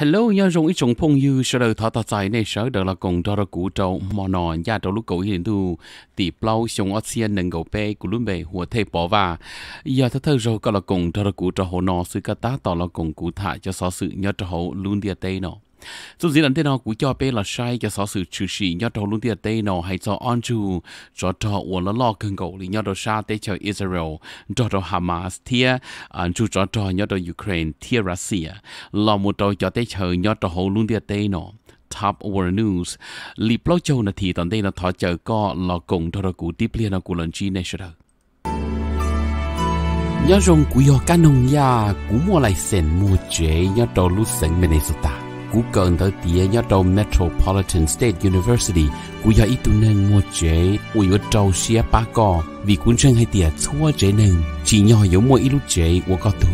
Hello, nhớ dùng ít chúng phong như sở đời thọ tọt dài này sở đời là cùng đó là cũ trâu mò nọ nhà đó lúc cũ hiện tu tỷ plau xuống ở xiên nâng gầu bê của luôn bề hùa thề bỏ và giờ thật thơ rồi có là cùng đó là cũ trâu hồ nọ sự cả tá tỏ là cùng cũ thả cho xó sự nhớ trâu hồ luôn địa tây nọ dù gì lần thế nào cũng cho bé là sai cho xó sự trừ sĩ nhau đầu luôn tiền tây nào hay cho on chu cho cho uổng là lo cần cầu thì nhau đầu xa tây cho Israel cho cho Hamas thia anh chu cho cho nhau đầu Ukraine thia Russia lo một đầu cho tây chờ nhau đầu hậu luôn tiền tây nào Top World News lo chờ, có tiếp Lần Chi nông nhà, mua mua lại Minnesota cú cần tới tía nhớ trâu Metropolitan State University cú giờ ít tu nên mua chế ui ở trâu xia ba cò vì cuốn chân hay tía chua chế nên chỉ nhỏ yếu mua ít lúc chế của có tu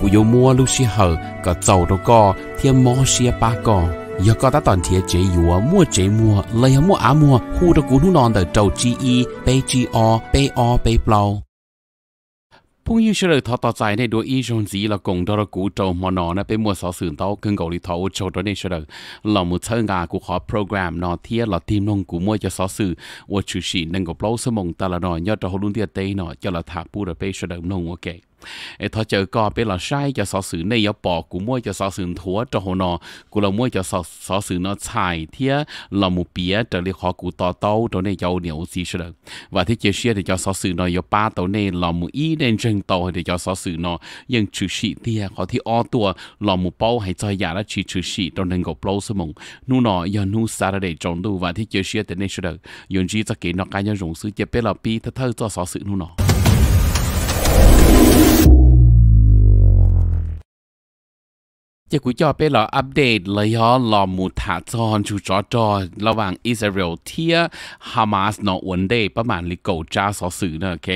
cú yếu mua lúc xia hở có dầu đâu có thiên mò xia ba cò giờ có ta toàn thiệt chế yếu mua chế mua lấy mua á mua hu đâu cú nu non tới trâu chi y bê chi o bê o bê plau พุ่งยิ่งเฉลยทอต่อใจในดวงอีจงจีละกงดรกูโจมอนอนะเป็นมัวสอสื่อเต้าขึ้นเกาหลีทอโจตัวในเฉลยหล่อมือเชิงากูขอโปรแกรมนอเทียหล่อทีมนงกูมัวจะสอสื่อวัชชุชีนึงกับเปล่าสมองตาละนอยอดจะฮอลุนเตียเตยนอจะละถาปูระเปเฉลยนงโอเค thọ chờ có bé là sai cho sở sự này yếu bỏ của mua cho sở sự thua cho hồ nó của là mua cho sở sở sự nó xài thế là một bía trở lại khó của to tàu cho nên giàu nhiều gì sao và thế chia sẻ để cho sở sự nó yếu ba tàu này là một ý nên chân tàu để cho sở sự nó nhưng chữ sĩ thế có o tua là một bao hay cho giả là chỉ chữ sĩ trong nên gặp lâu số mong giờ nu xa ra để trồng và thế chia sẻ để nên sao được dùng gì cho kỹ nó cá nhân dùng sự chế bé là bi thơ thơ cho sở sự nu จะกูจอเป็นหรออัปเดตเลยอะหลอมูถาจอนชูจอจอระหว่างอิสราเอลเทียฮามาสนออวนเดประมาณลิโกจ้าสอสื่อเนะโอเค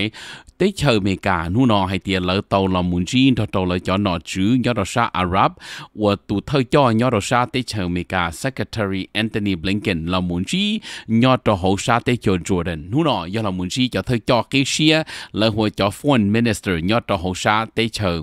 tế chờ mẹ cả nu nọ hay tiền lỡ tàu là muốn chi đó tàu lỡ cho nọ chứ nhớ đó sa Arab và tụ thơ cho nhớ đó sa tế chờ mẹ cả Secretary Anthony Blinken là muốn chi nhớ đó hậu sa tế cho Jordan nu nọ do là muốn chi cho thơ cho cái xia lỡ hồi cho Foreign Minister nhớ đó hậu sa tế chờ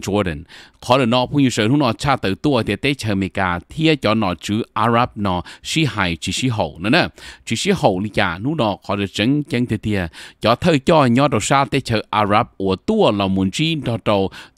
Jordan khó là nọ phụ như sở nu nọ cha tự tua thì tế chờ mẹ cả thia cho nọ chứ Arab nọ xí hài chỉ xí hậu nữa nè chỉ xí hậu thì cả nu nọ khó là chân chân thì cho thơ cho nhớ đó ชาเตเชออารับอวตัวลามุนจีนโตโ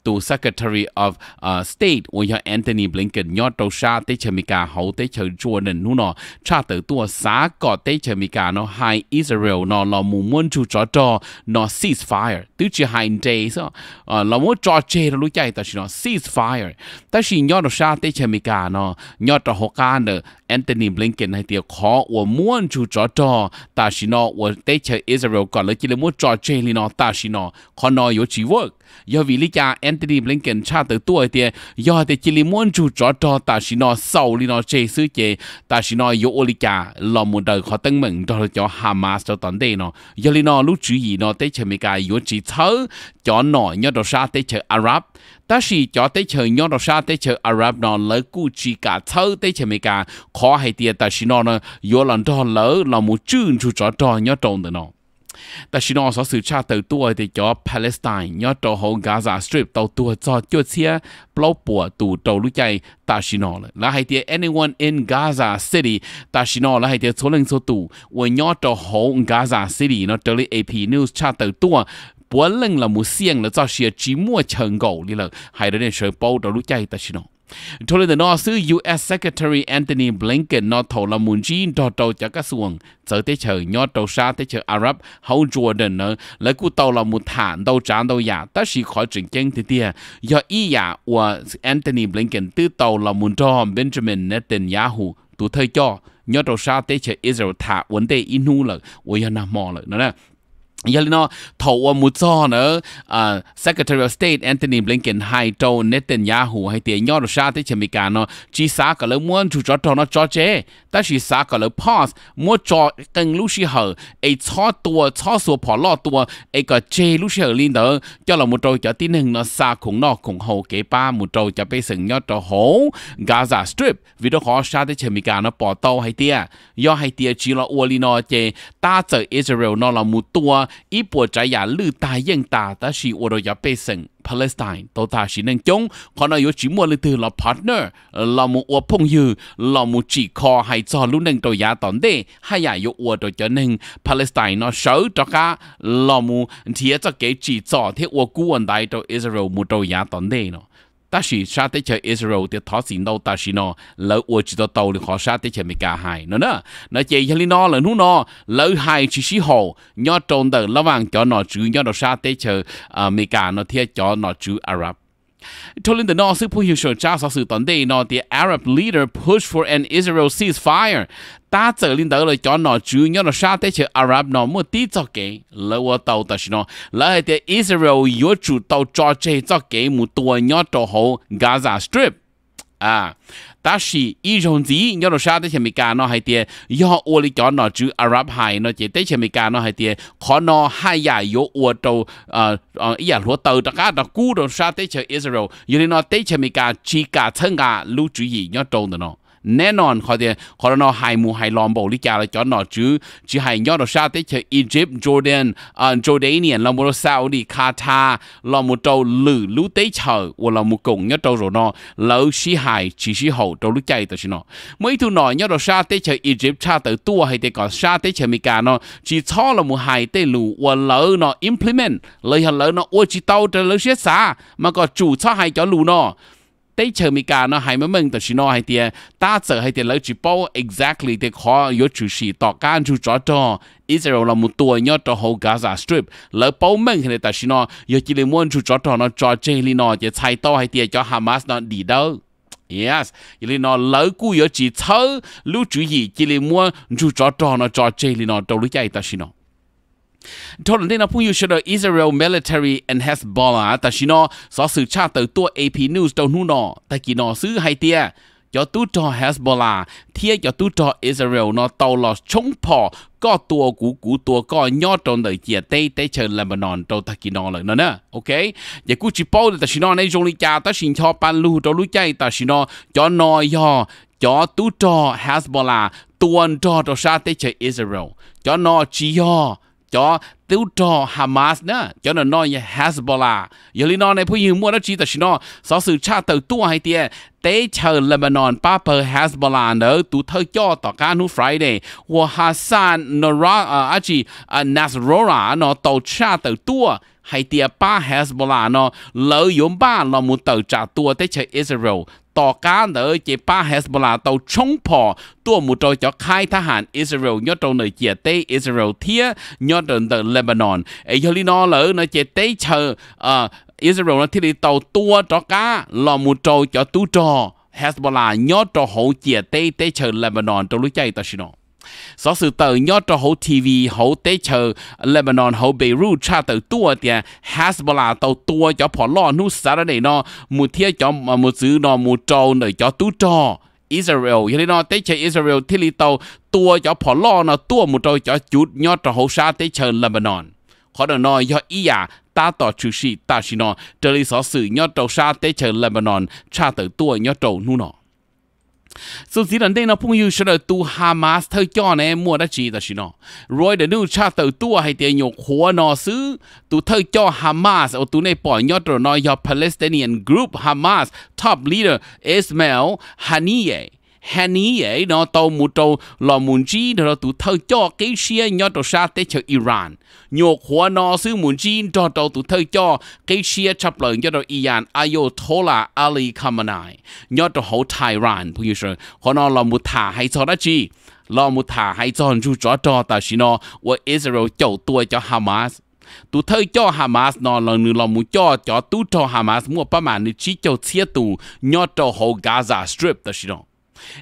ต tu Secretary of uh, State 我要 Anthony Blinken 要到沙得切米加好得切做人努喏，查得多沙個得切米加喏，係 Israel 喏，羅姆門住咗咗喏 ceasefire，都只係 days 啊，羅姆咗咗路仔，但是喏 ceasefire，但是要到沙得切米加喏，要到好間的 Anthony Blinken 係條可我門住咗咗，但是喏我得切 Israel 個，你見你冇咗咗哩喏，但是喏可能有 work。do vì lý cha Anthony Blinken cha tới tuổi thì do thì chỉ li muốn chú cho trọ ta chỉ nó sau lý nó chế sứ chế ta chỉ nó yo lý cha lo một đời khó tăng mừng cho cho Hamas cho tận đây nó do lý nó lúc chú ý nó tới chơi mấy cái yo chỉ thớ cho nó nhớ đồ sa tới chơi Arab ta chỉ cho tới chơi nhớ đồ sa tới chơi Arab nó lỡ cu chỉ cả thớ tới chơi mấy cái khó hay tiệt ta chỉ nó nó yo lần đó lỡ là một chương chú cho trọ nhớ trong được nó แต่ชินอสอสื่อชาติตัวเดียวปาเลสไตน์ยอดโตโฮกาซาสตริปตัวตัวจอดจวดเสียเปล่าปวดตูโตลุใจตาชินอเลยแล้วให้เตีย anyone in Gaza City ตาชินอแล้วให้เตียโซเลงโซตูวันยอดโตโฮกาซา City เนาะเจอเลย AP News ชาติตัวปวดเล่งละมูเสียงแล้วจอเสียจีมั่วเชิงเก่าเลยเลยให้เดินเชิงเป่าตัวลุใจตาชินอทลเดนอซื้อ U.S. Secretary Antony Blinken นอถลมุนจีนดอตจากกระทรวงเจอเตเชยยอดตชาเตเชยอาหรับเฮาจวเดนเนอและกูตอลมุฐานตอจานตอยาแต่สิขอจึงเก่งทีเดียยออียาว่า Antony Blinken ตื้อตอลมุนดอม Benjamin Netanyahu ตัวเธอย่อยอดตชาเตเชยอิสราเอลถาวันเดอินูเลยวยานาหมอเลยนั่นแหละ Yalino thầu mu cho nữa uh, Secretary of State Anthony Blinken hai Netanyahu hay tiền nhỏ ra tới chemi cả nó chỉ xã cả lỡ muốn ta chỉ xã cả lỡ cho cần lúc xí hở ấy cho tua cho số bỏ lọ tua ấy cả chế lúc xí hở lên đó cho là một trâu cho tin hình nó xa khủng nó khủng hậu kế ba một trâu cho bây sừng nhỏ cho hổ Gaza Strip vì đó khó xa tới chemi cả nó bỏ tàu hay tiền do hay tiền chỉ ta chở Israel nó là một tua อีปัวใจอยาลืตายยังตาแต่ชีวโรยาเปสังปาเลสไตน์ตัวตาชีนังจงคนอายุจีมวลือเราพาร์ทเนอร์เรามูอวพงยือเรามูจีคอให้จอลุนึงตัวยาตอนเดให้ยายอวตัวเจหนึ่งปาเลสไตน์เนาะเชิจอกาเรามูเทียจะเกจีจอเทอวกู้อันใดตัวอิสราเอลมูตัวยาตอนเดเนาะ ta chỉ sa tế chơi Israel thì thọ xin đâu ta chỉ nó lỡ uo chỉ tàu tàu thì họ tế chơi Mỹ hai nữa nữa nó chỉ cho lý nó là nó nó lỡ hai chỉ xí hồ nhớ trôn tờ lá vàng cho ờ, nó chữ nhớ nó sa tế chơi Mỹ nó thiệt cho nó chữ Arab Told the North Sea Hill Show Charles sự tận đây nó the Arab leader push for an Israel ceasefire. Ta trở lên đó là cho nó chú nhớ nó sao tới chữ Arab nó mua tí cho kế lỡ qua tàu ta xin nó lỡ thì Israel yếu chủ tàu cho chơi cho kế một tua nhớ cho hồ Gaza Strip. À, ta sĩ y rồng gì nhớ nó sao tới chemi cả nó hay tiền do ô lý cho nó chữ Arab hay nó chỉ tới chemi cả nó hay tiền khó nó hai giải yếu ô trâu ờ, ờ ý là lúa tàu đó cá đó cú đó sao tới chờ Israel như nó tới chemi cả chỉ cả thân cả lưu chú gì nhớ trâu nó แน่นอนเขาเดียขอรนอไฮมูไฮลอมบอกลิกาละจอนนอจื้อจีไฮยอดชาติเชอียิปต์จอร์แดนอ่าจอร์แดเนียนลอมุโรซาอุดีคาทาลอมุโตหรือลูเตเชอวลอมุกงยอดโตรนอแล้วชีไฮชีชีโฮโตลุใจตัวชินอเมื่อทุนอยอดชาติเชอียิปต์ชาติตัวให้เตก่อนชาติเชมีการนอจีช่อลอมุไฮเตลูวลอนอ implement เลยหันเลอนออวจีเตาเตลเชียสามันก็จู่ช่อไฮจอลูนอ đây chờ mi cả nó hay mà mình thì nó hay tiền ta chờ hay tiền lấy chỉ bao exactly thì khó yếu chủ sĩ tọt can chủ cho cho Israel là một tuổi nhớ cho hồ Gaza Strip lấy bao mình thì ta chỉ nó yếu chỉ là muốn chủ cho cho nó cho chơi li nó chỉ chạy to hay tiền cho Hamas nó đi đâu Yes, chỉ là nó lỡ cú yếu chỉ thơ lưu chủ gì chỉ là muốn chủ cho cho nó cho chơi li nó đâu lúc chạy ta chỉ nó Thôn là phung yêu sửa Israel military and Hezbollah ta chỉ nó so sự cha từ tua AP News đầu nu nọ ta chỉ nó xứ hai tia cho tu cho Hezbollah thiê cho tu cho Israel nó tàu lò chống phò có tua cú cú tua có nhỏ trong đời chia tây tây chờ Lebanon trong ta kỳ nó lời nó nè ok vậy cú chỉ bao ta chỉ nó này dùng lý cha ta xin cho pan lu cho lu chay ta chỉ nó cho nó yo cho tu cho Hezbollah tuần cho cho sa tây chờ Israel cho nó chỉ yo cho tiêu trò Hamas nữa cho nên nói Hezbollah giờ lý nói này ผู้หญิงมั่วแล้วจีแต่ชินอสอสื่อชาติตัวให้เตี้ยเตเชอร์เลบานอนป้าเปอร์เฮสบอลาเนอตูเธอย่อต่อการนู้ฟรายเดย์ว่าฮัสซันนราอาจีนัสโรราเนาะตัวชาติตัวให้เตียป้าเฮสบอลาเนาะเลยยมบ้านเรามุตเตอร์จากตัวเตเชอร์อิสราเอลต่อการเลยเจป้าเฮสบลาเตาชงพอตัวมุจอยจะค่ายทหารอิสราเอลยอดตรงเลยเจเตอิสราเอลเทียยอดเดินเดเลบานอนไอ้ยอลินอเลยนะเจเตเชอเอ่ออิสราเอลนะที่เตาตัวจอก้าลอมุจอยจะตู้จอเฮสบลายอดตรงหูเจเตเตเชอเลบานอนตรงรู้ใจตาชินอ so sự tờ nhớ cho hậu TV hậu tế chờ Lebanon hậu Beirut cha tờ tua tiền Hezbollah tàu tua cho bỏ lo nu sáng ra nó một thiết cho mu chữ nó mu trâu để cho tu trò Israel cho nên nó tế chờ Israel thì li tàu tua cho bỏ lo nó tua mu trâu cho chút nhớ cho hậu sa tế chờ Lebanon khó đừng nói do ý à ta tỏ trừ sĩ ta chỉ nó trở lý sở sự nhớ trâu sa tế chờ Lebanon cha tờ tua nhớ trâu nu nó 苏西人对那朋友说了，都哈马斯特教呢，莫得记的是喏。若的侬查到多还点用火喏，是都特教哈马斯，都那帮要着那要 Palestinian group Hamas top leader Ismail Haniyeh。hàn ní ấy nó tàu mu tàu lò mun chi nó tụ thơ cho cái xe nhỏ tàu sa tế cho Iran nhột hóa nó sư mun chi cho tàu tụ thơ cho cái xe chập lợn cho tàu Iran Ayatollah Ali Khamenei nhỏ tàu hậu Tehran bây giờ hóa nó lò mu thả hay cho đó chi lò mu thả hay cho chú chó cho ta xin nó và Israel chậu tua cho Hamas tu thơi cho Hamas nó lần nữa là muốn cho cho tu cho Hamas mua ba mà nữ chỉ cho chia tu nhớ cho hậu Gaza Strip ta xin nó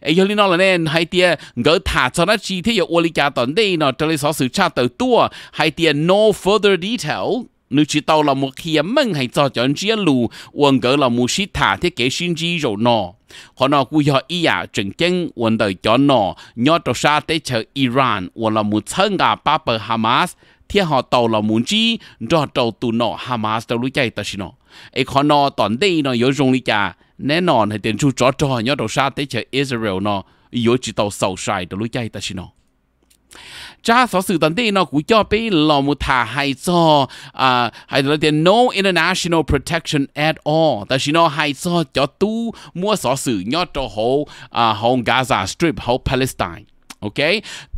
哎，有你那了呢，还点我他找那几天有窝里家等的呢，这里少数差得多，还点 no further detail。nếu chỉ tàu là một khi mình hay cho chọn chia lù uống gỡ là một sĩ thả thiết kế sinh chi rồi nọ họ nó cũng do ý à chỉnh chân uống đời cho nọ nhớ cho sa tế chờ Iran uống là một thân cả ba Hamas thiết họ tàu là muốn chi do tàu tụ nọ Hamas tàu lũ chạy tới nọ ấy họ nọ tòn đây nó yếu dùng lý cả nè nọ hay tiền chu chó cho nhớ đầu xa tới chơi Israel nó yếu chỉ tàu sầu sài đầu lối chạy ta xin nó cha sở sự tận đây nó cũng cho bé lò một thả hay cho à hay là tiền no international protection at all ta xin nó hay cho cho tu mua sở sự nhớ cho hồ à hồ Gaza Strip hồ Palestine โอเค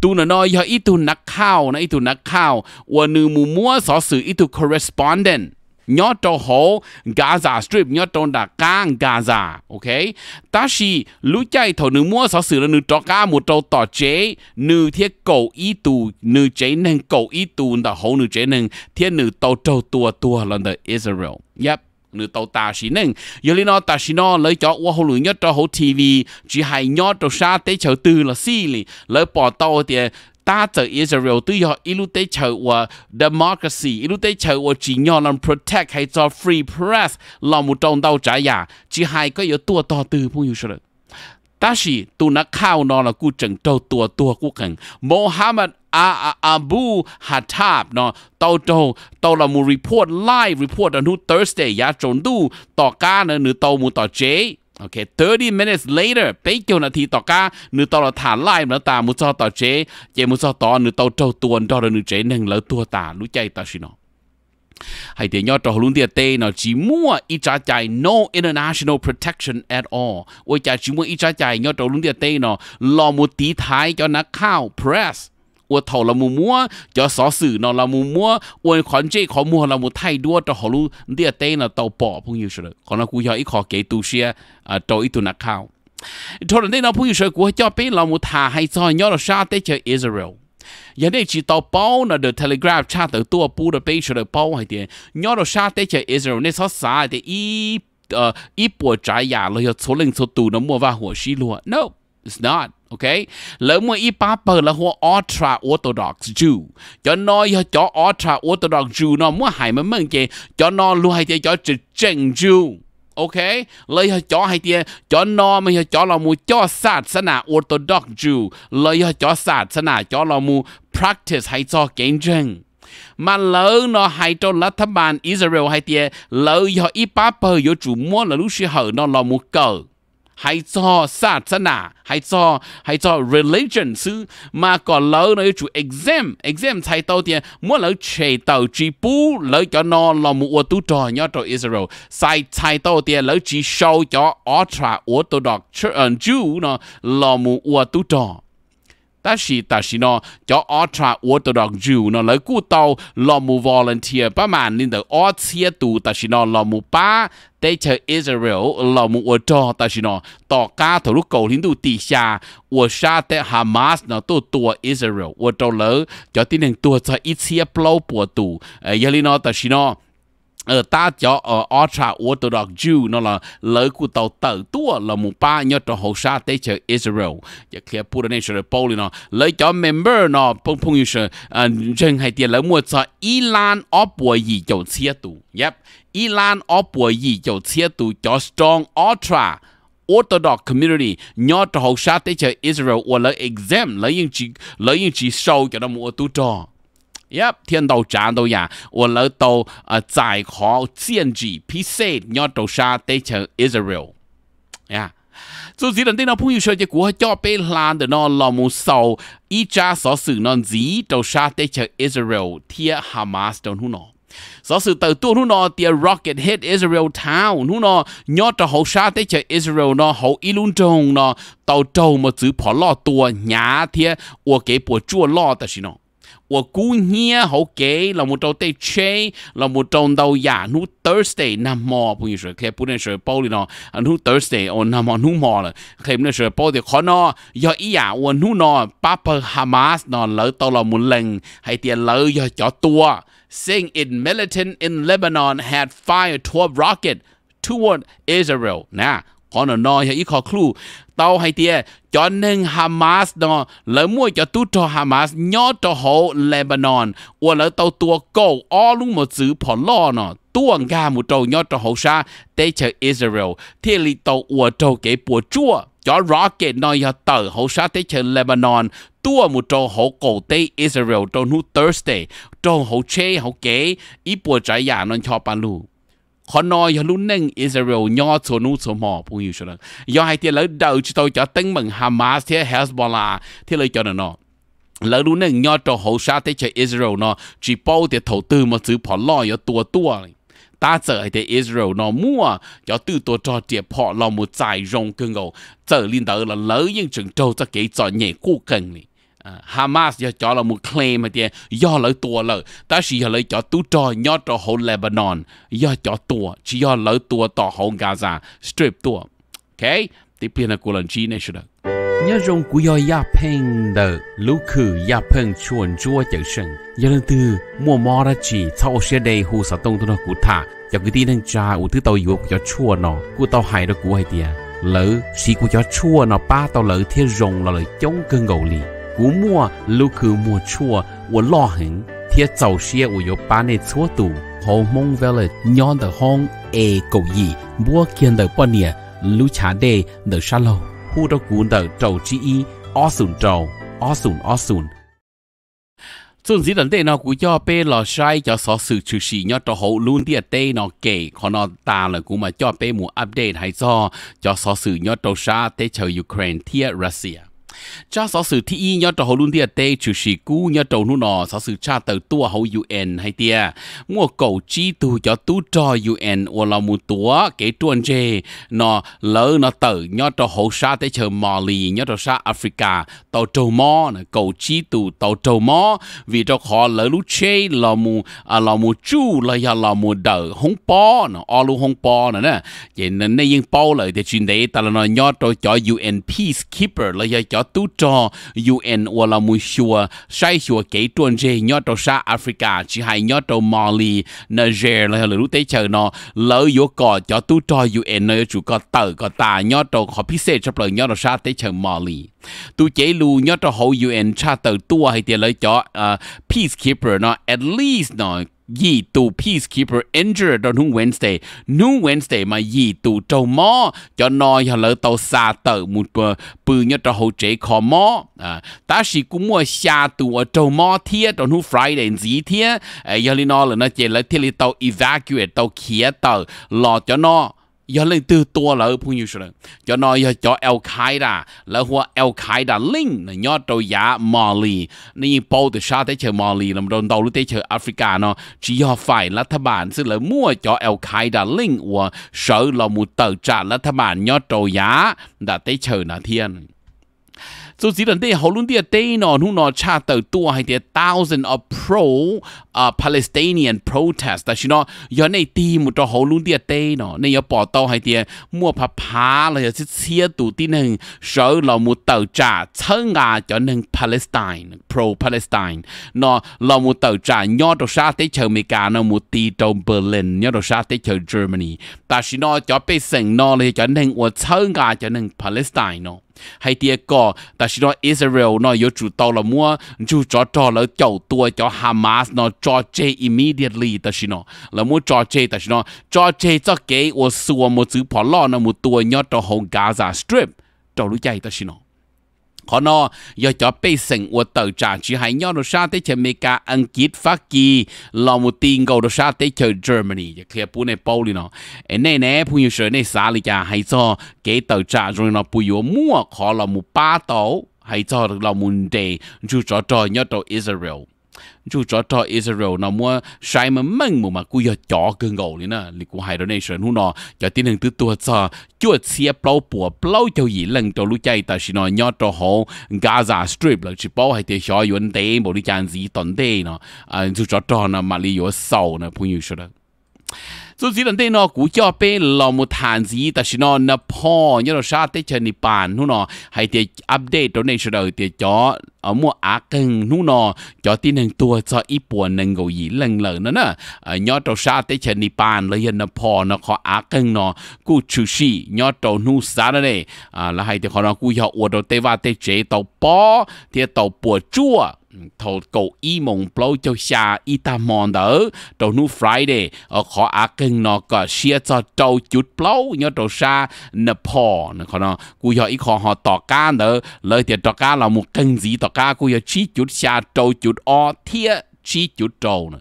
ตูนนอยอีตูนักข่าวนะอีตูนักข่าววันนึงมูมัวสอสื่ออีตู correspondent nhớ cho hồ Gaza Strip nhớ cho đã cang Gaza ok ta chỉ lúc chạy thầu nữ mua sáu sự là nữ cho cá một trâu tỏ chế nữ thiết cầu ý tù nữ chế nên cầu ý tù đã hồ nữ chế nên thiết nữ tàu trâu tua tua là the Israel yep nữ tàu ta chỉ nâng giờ lên nó ta chỉ nó lấy cho qua hồ lửa nhất cho hồ TV chỉ hay nhớ cho xa tế chờ tư là xì lì lấy bỏ tàu thì ตาจอิสราเอลตัวอยอิลุเตชว่า d e m o c r a c ีอิลุเตชว่าจีนยอมรับ protect ให้จอฟรีเพรสลอมุ่งตรงต่าใจยาจีไฮก็ยังตัวต่อตือพูดอยู่เช่นตาสิตุนักข่าวนอนกูจังเต้าตัวตัวกูเก่งโมฮัมหมัดอาอาบูฮัทาบเนาะเต่าโตเต่าละมูรีพอร์ตไลฟ์รีพอร์ตอนุเท u ร์สเดย์ยาจนดูต่อการเนหรือเต่ามูต่อเจโอเค30 minutes later ไปเกี่ยวนาทีต่อกาหึ่งต่อเราฐานไล่มาตามุจอต่อเจเจมุจอต่อหึ่งต่อเจ้าตัวดอหรือเจหนึ่งแล้วตัวตารู้ใจต่อชินให้เดียยอดต่อหลุนเดียเตนอจีมัวอิจฉาใจ no international protection at all โอ้ยจะจีมัวอิจฉาใจยอดต่อหลุนเดียเตนอลอมุตีท้ายเจ้านักข้าว press 我头了木木，叫啥事呢？了木木，我看这考木了木太多，这好路你也带呢到宝朋友说了，可能估计一考给读些啊，找一顿那考。thôi nên nó bây giờ à, của cho bên là một thà hay cho nhớ là sao tới chơi Israel giờ đây chỉ tàu bao là được telegraph cha tới tua bu được bây giờ bao hay tiền nhớ là sao tới chơi Israel nên sao xa thì ý ờ ý bộ trái nhà số lượng số tù nó mua vào hồ xí luôn no it's not OK，แล้วเมื่ออีป้าเปิดละหัว ultra orthodox Jew จอนอยจอ ultra orthodox Jew นอมั่วหายมันเมื่อเจจอนอรวยเจจอจะเจง Jew OK เลยจอให้เตียจอนอมันจอเรามูจอศาสนา orthodox Jew เลยจอศาสนาจอเรามู practice ให้จอเก่งจังมาเลิกเนาะให้จนรัฐบาลอิสราเอลให้เตียเลยอีป้าเปิดอยู่จู่มั่วแล้วลูกเสือเหรอนอเรามูเกิด hay cho sa chân à hay cho hay cho religion chứ mà còn lỡ nữa chú exam exam thầy tao thì muốn lỡ chế tàu chỉ bù lỡ cho nó là một tu trò nhau cho Israel sai thầy tao thì lỡ chỉ show cho ultra ô tô đọc chữ nó là một tu trò ta chỉ ta chỉ nó cho ở trà ở tổ đọc dù nó mu volunteer ba màn nên được ở chia mu ba để chờ Israel lo mu ở cho ta chỉ nó tỏ cá thổ lúc cầu hiến đủ tỷ xa ở xa để Hamas nó tổ Israel ở cho lỡ cho tin hàng tổ cho ít chia plau bùa tù ấy nó ta chỉ nó ờ ta cho ở ultra trà tổ đọc Jew nó là lỡ của tàu tự tua là một ba nhớ cho hồ sa tế chờ Israel giờ kia pura nên sửa Paul nó lỡ cho member nó phong phong như sửa dân hay tiền lỡ mua cho Iran ở bùa gì cho chia tụ yep Iran ở bùa gì cho chia tụ cho strong ultra Orthodox community nhớ cho hồ sa tế chờ Israel và lỡ exam lỡ những chỉ lỡ những chỉ sâu cho nó mua tu cho thiên đầu ờ, đầu đầu đầu và lỡ chiến 一天到站到呀，我老到啊在考政治 PC，要到啥得成 Israel nào yêu cho sâu cha sở đầu 呀。就只能听到朋友说，这国家被烂的呢，老母受一家所属呢，只到啥得成 Israel 贴 Hamas sở 到นู่呢。所 sự từ tu nó nó tia rocket hit Israel town nó nó nhớ cho hậu sa tới chơi Israel nó hậu ilun trông nó tàu trâu mà chữ bỏ lo tua nhà thia ua kế bùa chua lo ta xin nó 我姑娘好给，那么找对车，那么找到呀，努 dạ Thursday 那么不是，可不能是包里呢，努 à, Thursday 哦那么努么了，可不能是包的可能要一呀，我努呢，巴巴哈马斯呢，老到了木冷，还点老要较多。Saying à, in militant in Lebanon had fired 12 rocket toward Israel. Nah, 可能呢，一个 clue。tàu hay tiê cho nên Hamas đó lỡ mua cho tu cho Hamas nhớ cho hộ Lebanon và lỡ tàu tua cầu o luôn một chữ phỏ lo nó tuồng ga một trâu nhớ cho hộ sa tế chờ Israel thì lì tàu ua trâu kế bùa chua cho rocket nó giờ tờ hộ sa tế chờ Lebanon tua một trâu hộ cổ tế Israel trâu nu Thursday trâu hộ chê hộ kế ít bùa trái giả nó cho bàn lù họ nói họ luôn nâng Israel nhỏ chỗ nụ chỗ mò bụng yêu cho rằng hai tia lỡ đầu chỉ tôi cho tính mừng Hamas thế Hezbollah thế lời cho nó lỡ luôn nâng nhỏ cho hậu sa thế cho Israel nó chỉ bao tiền đầu tư mà chữ họ lo yếu tua tua ta trở thì Israel nó mua cho từ tổ cho tiệp họ lo một giải rong cưng ngầu trở lên đó là lỡ những trường trâu cho cái trò nhẹ cu cần này À, Hamas giờ cho là một claim mà tiền do lỡ tua lỡ ta chỉ giờ lấy cho tú trò nhớ trò hậu Lebanon do cho tua chỉ do lỡ tua tỏ hậu Gaza strip tua ok thì bây giờ cô chi này sẽ được nhớ của do ya peng đờ lũ khử ya peng chuồn chua chữ sừng giờ lần từ mua mò ra chỉ sau xe đầy hù sa tông tôi nó cụ thả cho cái tin đang cha u thứ tàu yếu cho chua nó cụ tàu hại đó cụ hay tiền lỡ sĩ của chua nó ba tàu lỡ thiên rồng là lời cơn gầu liền 古莫卢克莫错，我老很贴早些我有把那错度，好梦为了娘的红爱狗意，我见的半年卢查的的沙漏，呼的古的周之一，二顺周，二顺二顺。总之，人哋呢，古要被老晒叫少数就是要做好论点地呢给，可能大了古嘛要被冇 update 还做，叫少数要做啥？得求 Ukraine 贴 Russia。cha sở sự thi nhớ trò hồ luôn tia tê chủ sĩ cũ nhớ trò nu nọ sở sự cha tờ tua hồ UN hay tia mua cầu chi tu cho tu trò UN ô là mu tua kế tuần chê nó lỡ nó tờ nhớ trò hồ sa tới chờ Mali nhớ trò sa Africa tàu trâu mò cầu chi tu tờ trâu mò vì trò khó lỡ lúc chê là mu à là mu chu là ya là mu đỡ hông po nó ô lu hông po nữa nè vậy nên nay yên po lời thì chuyện đấy ta là nó nhớ trò cho UN Peacekeeper là ya cho tu cho UN hoặc là mùi xua sai xua kể tuần dê nhó trâu xa Africa chỉ hai nhó trâu Mali Niger là lưu tế chờ nó lỡ vô cò cho tu cho UN nơi chủ có tờ có tà nhó trâu khó phí xê chấp lời nhó trâu xa tế chờ Mali tu chế lưu nhó trâu hậu UN cha tờ tua hay tiền lời cho à, peacekeeper nó at least nó ye tu peacekeeper injured don hung Wednesday nu Wednesday mà ye tu trâu mò cho noi hà lỡ tàu xa tờ một bờ bự nhớ cho hậu chế khó mò à ta chỉ cũng mua xa tu ở trâu mò thia don hung Friday gì thia à giờ li nó là nó chỉ là thia li tàu evacuate tàu kia tàu lò cho nó giờ lên từ tua lỡ phun nhiều rồi cho nó giờ cho El Qaeda lỡ hoa El Qaeda linh là nhớ trâu giá Mali nên bao từ xa tới chờ Mali làm đầu đầu lúc tới chờ Africa nó chỉ do phải là thà bản sẽ lỡ mua cho El Qaeda linh và sợ là một tờ trả là thà bản nhớ trâu giá đã tới chờ là thiên so chỉ lần đây hầu luôn địa đây nó nu nó cha tàu tua hay địa thousand of pro uh, Palestinian protest ta nó giờ này ti một cho hầu luôn địa đây nó này giờ bỏ tàu hay địa mua phá phá là giờ sẽ chia tụ tin hằng sợ là một tàu trả thân à cho nên Palestine pro Palestine nó là một tàu trả nhỏ đồ sa tới chờ Mỹ cả nó một ti trong Berlin nhỏ đồ sa tới chờ Germany ta chỉ nó cho bị sừng nó là cho nên của thân à cho nên Palestine nó hay tia cò ta chỉ nói Israel nó yếu chủ tàu là mua chủ cho cho là chậu tua cho Hamas nó cho chê immediately ta chỉ nó là mua cho chê ta chỉ nó cho chê cho kế ô xua một chữ bỏ lo nó một tua nhớ cho hồng Gaza Strip cho lũ chạy ta chỉ nó khó nó do cho bê sinh của tàu trả chỉ hay nhau đồ Mỹ cả Anh Pháp Kỳ là một tiền cầu đồ sa tế Germany giờ kia bún này bao đi nó em này nè phụ này xa đi chả hay cho cái tàu trả rồi nó bùi mua khó là một ba tàu hay cho được là một chú cho cho nhau Israel chú cho cho Israel nó mua sai mà mừng mà mà cú giờ chó cơn gầu này nè lịch của hai donation hú nó cho tin hàng thứ tua cho chúa xe plau bùa plau cho gì lần cho lũ chạy ta xin nó nhớ cho họ Gaza Strip là chỉ bao hai tiếng soi yến tế bảo đi chăn gì tận tế nó chú cho cho nó mà lì yếu sầu nè phụ nữ đó so chỉ lần đây nó cũng cho bé là một thàn gì ta chỉ nó nó po nhớ nó sao tới chơi nị bàn nu nó hay thì update đó này sau đợi thì cho ở mua á cần nu nó cho tin hàng tua cho ít buồn nâng gầu gì lần lần nữa nè ờ, nhớ trâu sao tới chơi nị bàn lấy nó po nó khó á cần nó cú chú sĩ nhớ trâu nu sa đó à là hay thì họ nó cú cho uo đầu tê va tê chế tàu po thì tàu bùa chua thầu cầu y mong bao cho xa y ta mòn đỡ trâu nu Friday ở khó á kinh nó có xia cho trâu chút bao nhớ trâu xa Nepal, nó nè khó nó cú giờ y khó họ tỏ ca nữa lời thì tỏ ca là một kinh gì tỏ ca cú giờ chi chút xa trâu chút o thiết chi chút trâu nữa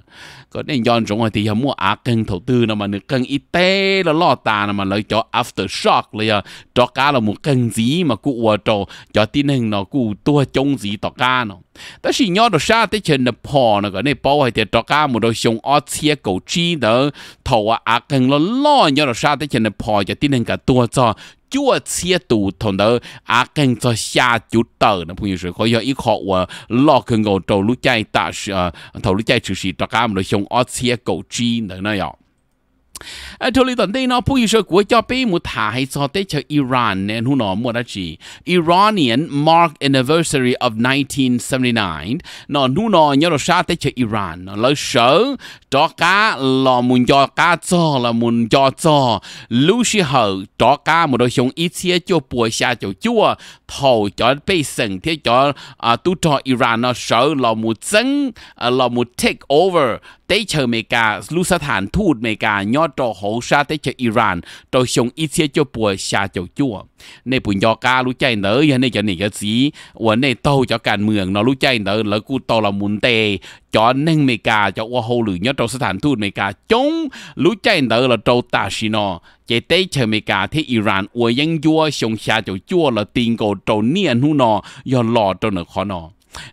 có nên yon chúng thì hầm mua á cần đầu tư nó mà nữa cần y tế là lo ta nó mà lấy cho aftershock là cho cá là một cần gì mà cụ ở à, cho tin hình nó cụ tua chống gì tỏ cá nó ta chỉ nhỏ đồ xa tới chân nó pò nó cái này bao hay thì cho cá một đôi sông ở chia cầu chi đó thầu à, á cần lo lo nhỏ đồ xa tới chân nó pò cho tin hình cả tua cho chúa chia tù thằng đó à cần cho xa chú tờ nó bây giờ có giờ ít họ lo cần ngồi trầu lúc chạy ta à, thầu lúc chạy sự sự cho cá một đôi 用我切狗雞的那樣。啊，ทลิตันเดนอผู้ยิ่งเชื่อกัวจะไปมุดหาให้ซอเตชอิหร่านเนี่ยหุ่นอมัวนะจี Iranian mark anniversary of 1979นอหุ่นอยอรชาเตชอิหร่านแล้วเชื่อจอกาลอมุนจอกาจอละมุนจอจอลูชิเหอจอกามุดชงอีเชียจัวปัวชาจัวจัวทอจอไปสั่งเที่จออ่าตุจออิหร่านนอเชื่อลอมุดซังลอมุด take over เตเชอเมกาลูสถานทูตเมกายอดตโหชาเตเชออิหร่านตชงอิเซียเจ้าปัวชาเจ้าจั่วในปุ่นยอการู้ใจเนอยันในจะหนีกสีวันในโตเจ้าการเมืองนารู้ใจเนอแล้วกูตอละมุนเตจอนนึ่งเมกาจะวาโฮหรือยอดตสถานทูตเมกาจงรู้ใจเนอละโตตาชินอเจเตเชอเมกาที่อิหร่านอวยยังยัวชงชาเจ้าจั่วละติงโกโตเนียนหูนอยอหลอดโตเนอคอนอ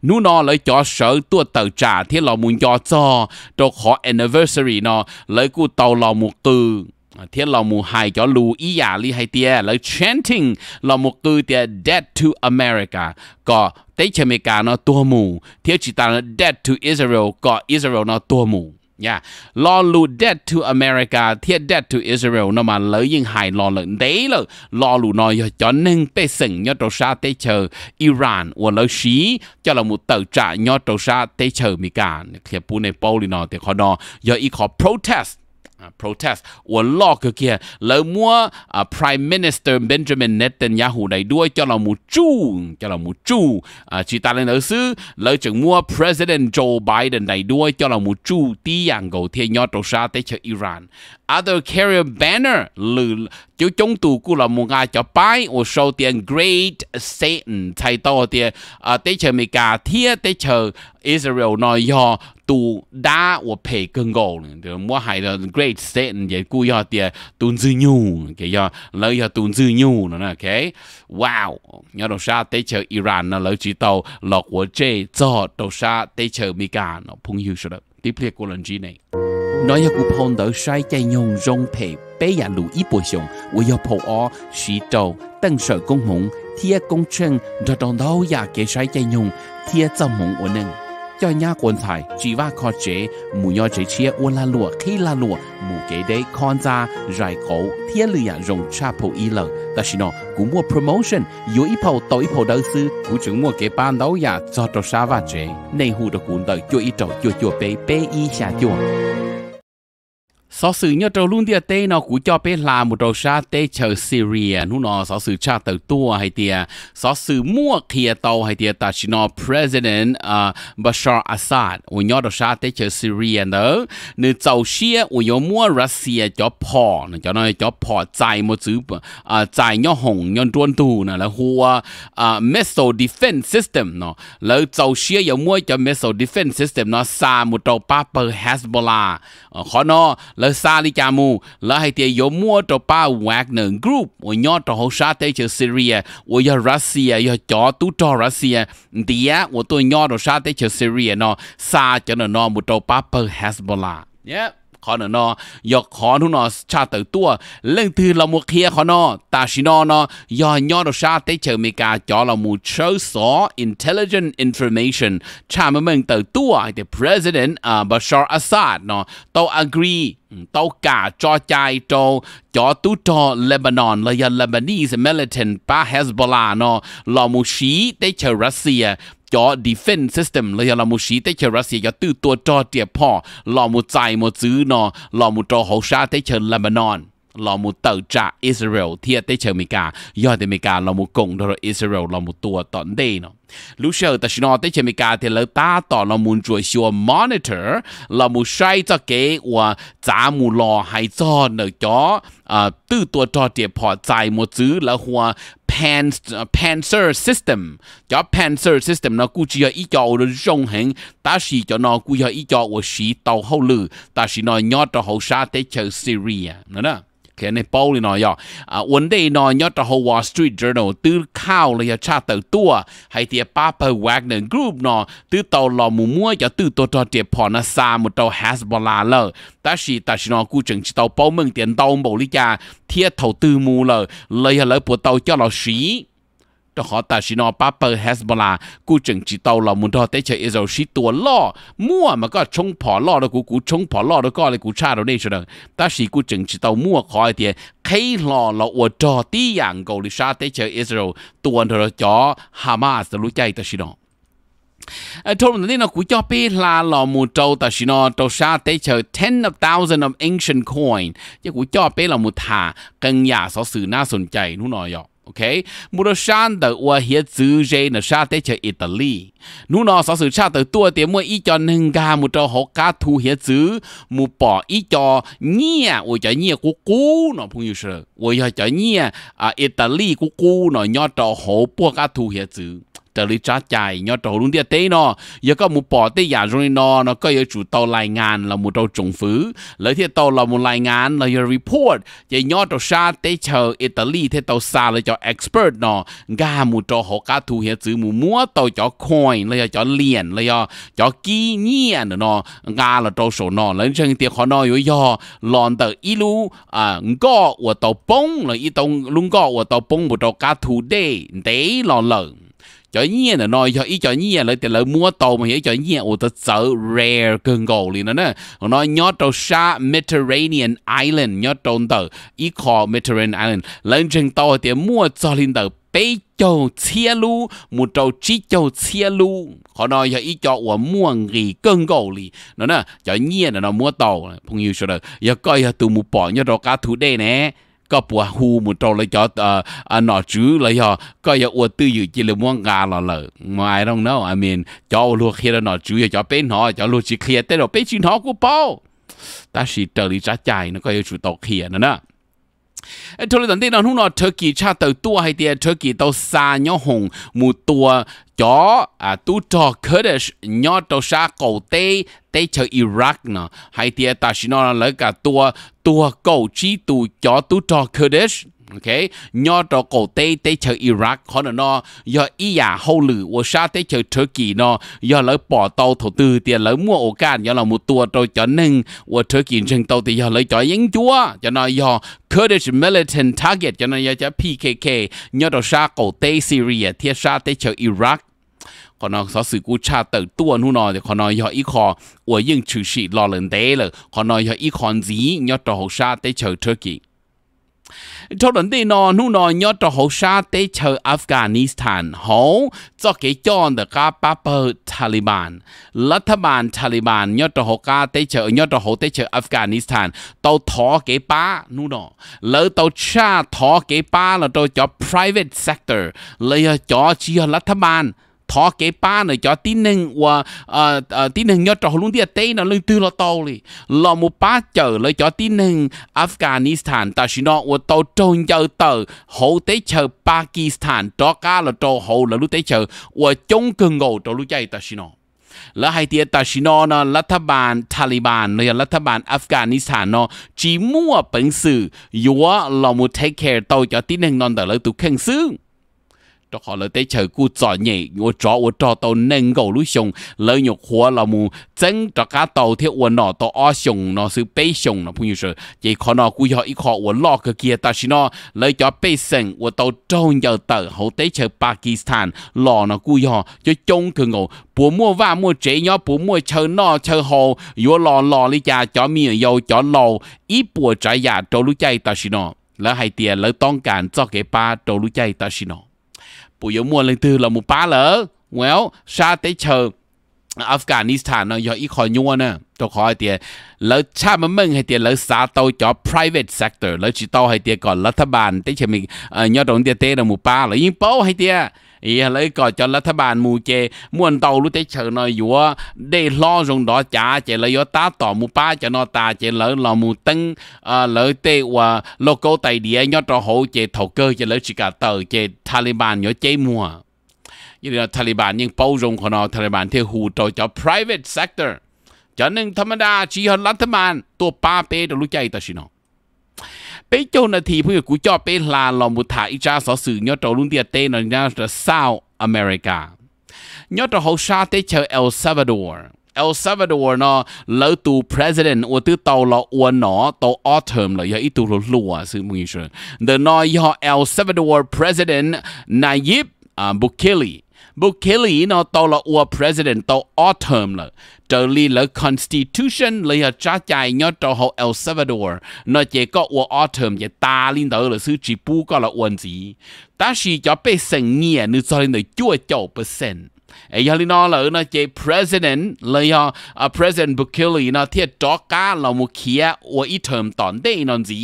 nu nó lấy cho sợ tua tờ trả thế là muốn cho cho cho khó anniversary nó lấy cụ tàu là một từ thế là một hai cho lưu ý giả dạ li hai tia lấy chanting là một từ tia dead to America có tế America nó tua mù thế chỉ ta là dead to Israel có Israel nó tua mù ยาลอลูเดดทูอเมริกาเทียดเดดทูอิสราเอลนมาเลยยิ่งหายรอเลยเดี๋ยวรอลูน้อยจอนหนึ่งเปสิงยอดโตชาเตเชอร์อิรานวัวเลชีจะลงมุตเตจ่ายอดโตชาเตเชอร์มีการเคลียปูในโปลีนอเตคอนอยอีกขอโปรเทส protest ว่าลอกเกียแล้วมัว prime minister Benjamin Netanyahu ได้ด้วยจะเรามูจูจะเรามูจูจีตาเลนเออซื้อแล้วจึงมัว president Joe Biden ได้ด้วยจะเรามูจูตีอย่างกูเทียนยอดตัวชาติเชอิราน other carrier banner lử chú chúng tu cú là một ngài cho bay và sau tiền great Satan thay to tiền à tế chờ mỹ cả thiết tế chờ Israel nói do tu đa và phe cưng gồ thì mua Hai là great Satan vậy cú do tiền à, tu dư nhu cái do lấy do tu dư nhu nữa nè cái wow nhớ đâu xa tế chờ Iran nó lấy chỉ tàu lọt của chế cho đâu xa tế chờ mỹ cả nó phung hiu sơ đó tiếp liệt của lần gì này nó yêu cũng phong đầu sai chạy nhung rong thể bé nhà lũ ít bồi sông với yêu phụ ó sĩ trầu tăng sở công hùng công chân ra đòn đâu nhà kế sai chạy nhung thiê tâm hùng ổn nhà quân thải chỉ và khó chế mù nhau chế chia lụa khi lụa mù kế đấy con ra rải cổ thiê lư nhà rong cha phụ y lần nó cũng mua promotion yếu ít phụ tối đầu sư cũng chứng mua kế ban nhà cho cho sa và chế này hù được cũng cho ít trầu cho bé bé y xa cho สอสื่อเนี่ยเราลุ่นเดียเต้เนาะกูจอเปลามุตราชาเต้เชอร์ซีเรียนู่นเนาะสอสื่อชาติตัวให้เตียสอสื่อมั่วเคียเตาให้เตียตาชินอ president อ่าบัชาร์อาซาดอุยอดชาเต้เชอร์ซีเรียเนาะเนื้อเจ้าเชียอุยมั่วรัสเซียจอพอนะจอเนอยจอพอใจมดซื้ออ่าใจย่อหงย่อนจวนตูนะแล้วหัวอ่าเมสโซดิเ e นซ n s e s y s t เนาะแล้วเจ้าเชียอย่ามั่วจอเมสโซดิฟเ f นซ s e s y s t เนาะซามุตราปาเปอร์เฮสบอลาขอเนาะแล้ว lỡ xa đi chà mù lỡ hay tiền yếu mua cho ba hoạt group ở nhỏ cho hậu sa tây cho Syria ở giờ Russia giờ cho tú cho Russia thì á ở tôi nhỏ cho sa tây cho Syria nó xa cho nó nó một cho ba Hezbollah yeah ขอนอนอยกขอทุนอ ชาเตอตัว เรื่องที่เราโมเคียขอนอ ตาชินอนอยอนยอดชาเตเจอเมกา จอเรามูเชอสอ intelligent information ชาเมืองเตอตัว the president อ่าบัชาร์อสซาดนอโตอ agree เต้ากาจอใจโตจอตุจอเลบานอนเลยันเลบานีสเมลิเทนปาเฮสบอลานอลอมูชีเตเชอรัสเซียจอ d เ f น n ์ซิสเต็มเลยยาลามุชีเตเชรัสเซียยาตื้อตัวจอเจียพ่อหลอมุใจมุซื้อนอหลอมุจอหูชาเตเชนเลบานอนหลอมุเตอจากอิสราเอลเทียเตเชอมิกายอดเมกาหลอมุกงดรอิสราเอลหลอมุตัวตอนเดเนาะลูเชอร์ตัชนอเตเชมิกาเทเลตาต่อหลอมุนจวยชัวมอนิเตอร์หลอมุใช้จะเกว่าจามูลอไฮจอเนจอตื้อตัวจอเจียพอใจมุซื้อละหัว Panther uh, Panther System cho Panther System nó cũng chỉ là ý cho nó rong hẹn ta chỉ cho nó cũng là ý cho của sĩ tàu hậu lử ta chỉ nói nhót cho hậu sa tới chờ Syria nữa đó thì này bao lì nói yo dạ, à vấn đề nói nhớ cho Wall Street Journal từ khao là cha tàu tua hay thì Papa Wagner Group nó từ tàu lò mù mua cho từ tàu cho tiệp họ nó xa một tàu Hezbollah lờ ta chỉ ta chỉ nó cú chừng chỉ bao mừng tiền tàu bảo lý cha thiết thầu tư mù lờ lời là lời tàu cho lò sĩ ดขอแต่สินอปาเปอร์เฮสบลา กูจึงจีเตาเรามุนทอเตชเอเซชิตัวล่อมั่วมันก็ชงผอล่อแล้วกูกูชงผอล่อแล้วก็เลยกูชาเราี่ยเฉยแต่สีกูจึงจีเตามั่วคอยเตียคีหล่อเราอวดจอที่อย่างเกาหลีชาเตชเอเซโตัวเธอจอฮามาสรู้ใจแต่สินอทุกคนนี้นะาคุยจอปนลาหล่อมูโตแต่ชินอโตชาเตเชอร์ ten of thousand of ancient coin จะคุยจอปีหล่อมูทากังยาสอสื่อน่าสนใจนู่นหน่อยอ่ะ OK，穆罗山的我也自认那啥的叫意大利，努那啥时啥的多点么一叫人家穆着好家土也自，穆把一叫你，我叫你姑姑那朋友说，我要叫你啊意大利姑姑那要着好不家土也自。tờ lý chạy nhớ trâu luôn đi à, tế nó giờ có một bỏ tế giả rồi nó nó có giờ tàu lại ngàn là một tàu trùng phứ lấy thế tàu là một lại ngàn là giờ report giờ nhớ trâu xa tế chờ Italy thế tàu xa là cho expert nó ga một trâu họ cá thu hiện chữ một múa tàu cho coin là cho liền là cho kỹ nhiên nó ga là trâu số nó lấy chân tiền họ nó yếu do lòn tờ ilu à ngõ của tàu bông là ít tàu lung ngõ của tàu bông một trâu cá thu đê tế lòn lợn cho nhiên là nói cho ý cho nhiên là tiền lợi mua tàu mà hiểu cho nhiên ô ta sợ rare cơn gầu liền nè nói nhớ tàu xa Mediterranean Island nhớ trâu tàu ý khó Mediterranean Island lên trên tàu thì mua cho liền tờ bế châu chia lu một tàu chi châu chia lu họ nói giờ ý cho ủa mua gì cơn gầu lì nó nè cho nhiên là nó mua tàu phong yêu sao đời giờ coi giờ tụi mua bỏ nhớ đồ cá thú đây nè ก็ปวดหูมุนโตเลยจอเอ่ออันหนอจื้อเลยฮะก็อย่าอวดตื้ออยู่จีเลยม่วงกาเราเลย I don't know I mean จอลูกเคียนหนอจื้อจอเป็นหนอจอลูกจีเคลียแต่เราเป็นจีหนอกูเป้าแต่สิเจอริจ้าใจนะก็อย่าจุดตกเคียนะนะทุเรศที่เราหุ่นเราเทอร์กีชาตัวตัวให้เดียเทอร์กีตัวซาเนาะหงมูตัวจ่ออ่าตัวจ่อเคอร์ดิชเนาะตัวชาเกาเต้เต้เชออิรักเนาะให้เดียตาชิโนะแล้วกับตัวตัวเกาชีตัวจ่อตัวจ่อเคอร์ดิช ok nho cho cổ tê tê chờ Iraq khó nữa nó do ý à hậu lử ô sa tê chờ Turkey nó do lấy bỏ tàu thổ tư tiền lấy mua ổ can do là một tua cho cho nâng ô Turkey rừng tàu thì do lấy cho yến chúa cho nó do Kurdish militant target cho nó do PKK nho cho sa cổ tê Syria thiết sa tê chờ Iraq của cha còn còn những sĩ gì Turkey cho đến đây nọ nu nó nhớ cho hậu sa tế chờ Afghanistan hậu cho cái cho được cả ba bờ Taliban là thà bàn Taliban nhớ cho hậu ca tế chờ nhớ cho hậu tế chờ Afghanistan tàu thọ cái ba nu nó lỡ tàu cha thọ cái ba là tàu cho private sector lấy ờ, cho chỉ là thà bàn thọ cái ba này cho tin nâng và à, à, tin nâng nhớ trò luôn đi tây nó lên từ lo tàu đi lo một ba chờ lấy cho tin nâng Afghanistan ta xin nó và tàu trôn giờ tờ hậu tế chờ Pakistan đó cả là cho hậu là lúc tế chờ và chống cường ngầu cho lúc chạy ta xin nó chỉ mua take care tàu cho tin non lấy แล้วไฮเตียตาชิโนเนาะรัฐบาลทาลิบานเนี่ยรัฐบาลอัฟกานิสถานเนาะจีมั่วเป็นสื่อยัวเรามูเทคแคร์ตัวจะที่หนึ่งนอนแต่เราตุกแข่งซึ่งจะขอเลยเด้เชิญกูจ่อเนี่ยว่าจ่อว่าจ่อเต่าเน่งกูรู้ชงเลยหยกหัวเรามูจังจะก้าเต่าเที่ยวหนอเต่าอ้อชงเน่ะซื้อเป้ชงเน่ะพูดอยู่เฉยยี่ขอเนาะกูอยากอีกขอวัวล็อกเกียร์ตาชิเน่ะเลยจะเป้เซ็งวัวเต่าจ้องยาวเต่าหัวได้เชิญปากีสถานล่อหนาะกูอยากจะจงคืองูปู่มัวว่ามั่วเจี๋ยเนาปู่มั่วเชิญเนาะเชิญหอยัวหล่อหล่อลิจ่าจ่อเมียยาวจ่อเล่ออีปู่ใจยาโจุูยใจตาชิเน่ะแล้วให้เตี๋ยแล้วต้องการจ่อเก็บปลาโจรู้ใจตาชิเน่ะ bu yo mua lên từ là mu ba lỡ well sa tế chờ Afghanistan nó do ít khỏi nhua nè cho khỏi tiền lỡ cha mà mình hay tiền lỡ xã tàu cho private sector lỡ chỉ tàu hay tiền còn lỡ tháp bàn tế chờ mình ờ, nhớ đồng tiền tế là mu ba lỡ yên bao hay tiền ý lấy có cho là bàn mù chê muốn tàu lúc tới chờ nó để lo dùng đó trả chê lấy gió tá tỏ mù ba cho ta chê lỡ lò mù tân à, lỡ tê và lô cố địa nhó trò hổ chê thầu cơ chê lỡ chỉ cả tờ chê Taliban nhó chế mua như là Taliban nhưng bao dùng của nó Taliban theo hù trò cho private sector cho nên thầm đa chỉ hơn lắm thầm an ba bê đồ lúc chạy ta xin nó bây giờ là thì bây giờ cú cho bây là lòng một thả ít ra sở sự nhớ trâu luôn địa tê nó nhớ là South America nhớ trâu hậu sa tê chờ El Salvador El Salvador nó lỡ tù president của tư tàu là của nó tàu autumn là giờ ít tù lỗ lùa sự mừng sự the nó do El Salvador president Nayib uh, Bukele Bukele nó tàu là của president tàu autumn là trở li lỡ constitution lấy ở cha chạy nhớ cho họ El Salvador nó chỉ có ở autumn chỉ ta lên đó là sự chỉ có là uẩn gì ta chỉ cho bé sinh nghĩa nữ cho nên là chua chậu percent เอ้ยาลีนอเหล่านะเจ president เลยอ่ะ president บุคคลีนะเทียดอกาเรามุขียะอวยเทอมตอนเด้นอนสี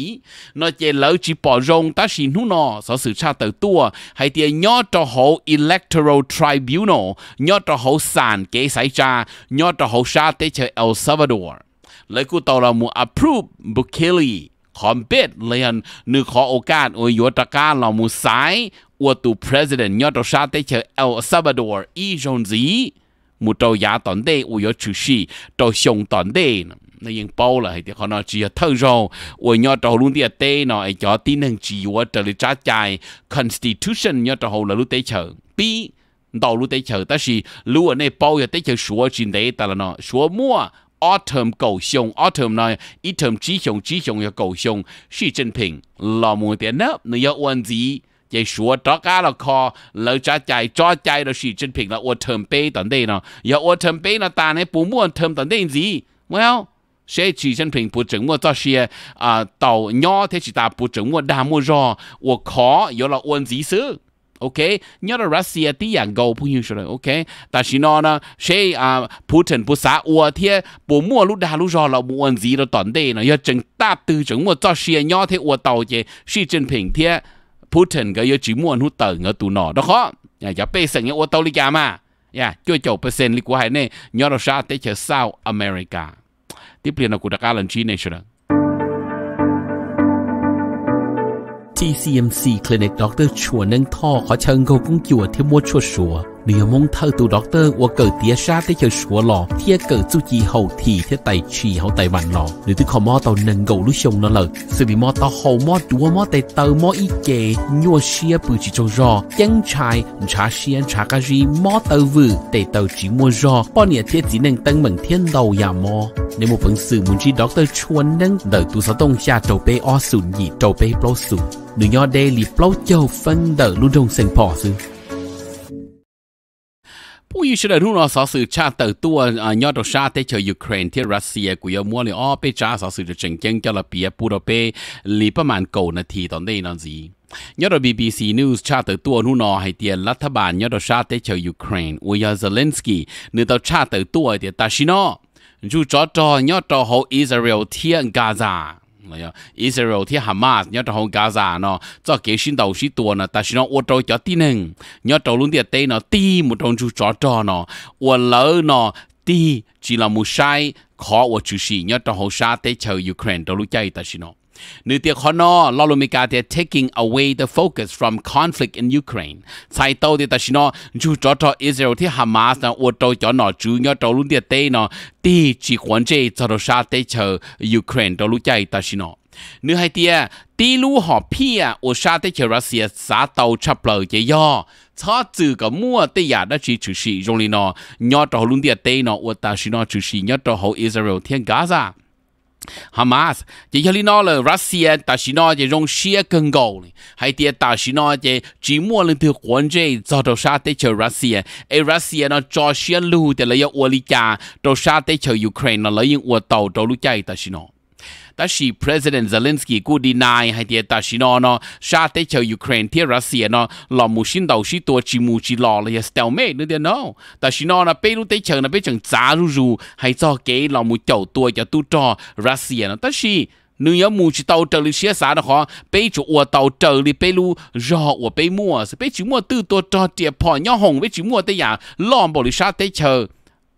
นะเจเหล่าจีปอรงตัดสินหุนอสสชาติตัวให้เตียยอดต่อหู electoral tribunal ยอดต่อหูศาลเกสัยจายอดต่อหูชาติเชอเอลซาวาดอร์เลยกูต่อเรามูอ p p r o v บุคเคลีคอมเพตเลยนหนึ่งขอโอกาสอวยยตะการเรามูสาย我都 president 要到沙地去 El Salvador một sĩ, nó yên bao là thì họ nói chỉ thâu rồi ôi nhau trâu luôn địa tê nó ai cho tin hàng chỉ của trở lại trái trái constitution nhau trâu là lúc tế chờ bi đầu lúc tế chờ ta chỉ lúc ở nơi bao giờ tế chờ số trên đấy ta là nó số mua autumn cầu sông autumn này ít thầm chỉ sông chỉ sông là cầu sông Xi Jinping là một tiền nấp nó yêu ổn gì chạy sủa đó cá là kho lỡ chạy cho chạy là Xi Jinping là ua thơm bê tận đây nó giờ ua thơm bê nó ta này bù mua thơm tận gì well sẽ chỉ chân bình bù chứng cho xe à, tàu nhỏ thế chỉ ta bù chứng mua mua rò ua khó yếu là uốn gì xứ ok nhớ là Russia tí dạng gầu bù rồi ok ta chỉ nó nó sẽ à Putin bù xã thế bù mua lúc đa rò là bù gì đó tận đây nó giờ chứng ta từ chứng mua cho xe nhỏ thế ua tàu chứ Xi Jinping thế Putin cái yếu chỉ muốn hút tờ ngỡ tụ nọ đó khó nhà giáo bê sẵn nhau ô tô lý giá mà nhà chưa chầu bê sẵn lý của hải này nhớ đâu sao tới chờ sao America tiếp liền là á lần chi này chưa TCMC Clinic Dr. Chua nâng thọ khó chân gầu cũng chùa thiếu mua chua chua 你有梦头读 doctor，我狗爹杀的就说了，贴狗自己后提贴带去后带完了，你都靠摸到能够录用了了，所以摸到后摸多摸带头摸一节，我些不去做热，应柴查先查个是摸到位，带头只摸热，半年贴只能等明天到呀摸。你冇本事，唔知 doctor 穿能得多少东下做被二损二做被包损，你要 daily 包就分得路中生破事。ผู้ยิ่งเชื่อรู้เนาะสอสื่อชาติตัวอ่ายอดชาติที่เชื่อยูเครนที่รัสเซียกูยมัวเลยอ๋อไปจ้าสอสื่อจะเจ๋งเจ๋งเจ้าละเปียปูเราไปลีประมาณเก่านาทีตอนนี้นั่นสิยอดบีบีซีนิวส์ชาติตัวนู่นอให้เตียนรัฐบาลยอดชาติที่เชื่อยูเครนอุยาเซเลนสกี้เนื้อตัวชาติตัวเตียตาชิโนจูจอจอยอดจอโฮอิสราเอลเทียนกาซา呀，以色列天哈马，你要找红加沙呢，这给新到许多呢，但是呢，我找叫地呢，你要找龙点地呢，地木中就找找呢，我老呢，地只能木晒，可我就是你要找红沙地球 Ukraine 到路家一但是呢。Nữ tiệc khó nó, lo lùi cả tiệc taking away the focus from conflict in Ukraine. Sai tàu thì ta xin nó, chú cho cho Israel thì Hamas nó ua trâu cho nó, chú nhớ trâu luôn tiệc tê nó, tì chỉ quan chê cho đồ xa tê chờ Ukraine trâu lũ chạy ta xin nó. Nữ hai tia, tì lũ họ pia ua xa tê chờ Russia xá tàu chập lờ chế do. Cho chữ cả mua tê giả đã chỉ chú sĩ rong lì nó, nhớ trâu luôn tiệc tê nó, ua ta xin nó chữ sĩ nhớ trâu hậu Israel thiên Gaza. Hamas chỉ cho nó là Russia ta chỉ nó chỉ rong xia cần cầu này hay tiền ta chỉ nó chỉ chỉ mua lên từ quân chế cho đầu sa tế cho Russia ai Russia nó cho xia lưu thì lấy ở Ua Li Cha đầu sa tế cho Ukraine nó lấy những Ua tàu đầu lúc chạy ta chỉ nó ta chỉ President Zelensky cú deny hay thì ta chỉ nó nó xa tế chờ Ukraine thì Russia nó lò mù xin đầu xí tua chỉ mù chỉ lò là stèo mê nữa thì nó ta chỉ nó là bây lúc tế chờ nó bây chẳng giá rù rù hay cho cái lò mù chậu tua cho tu cho Russia nó ta chỉ nếu như mù chỉ tàu trở đi xe xả nó khó bây chỗ ua tàu trở đi bây lu rò ua bây mua sẽ bây chỉ mua tư tua cho tiệp phò nhau hồng bây chỉ mua tới nhà lòm bỏ đi xa tế chờ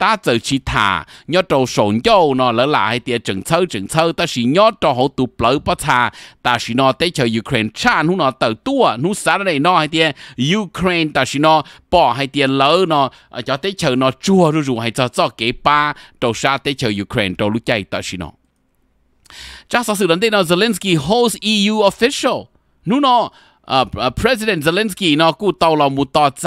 ta giờ chỉ thả nhớ trâu sồn dâu nó lỡ lại tiệt chừng sâu chừng sâu ta chỉ nhớ trâu hậu tụ lỡ bắt thả ta chỉ nó tới chờ Ukraine chan hú nó tờ tua hú xã này nó hay tiệt Ukraine ta chỉ nó bỏ hay tiệt lỡ nó à, cho tới chờ nó chua rồi rồi hay cho cho kế ba trâu xa tới chờ Ukraine trâu lúc chạy ta chỉ nó chắc sau sự đến đây nó Zelensky host EU official nú nó uh, President Zelensky เนาะกูเตาเรามุต่อใจ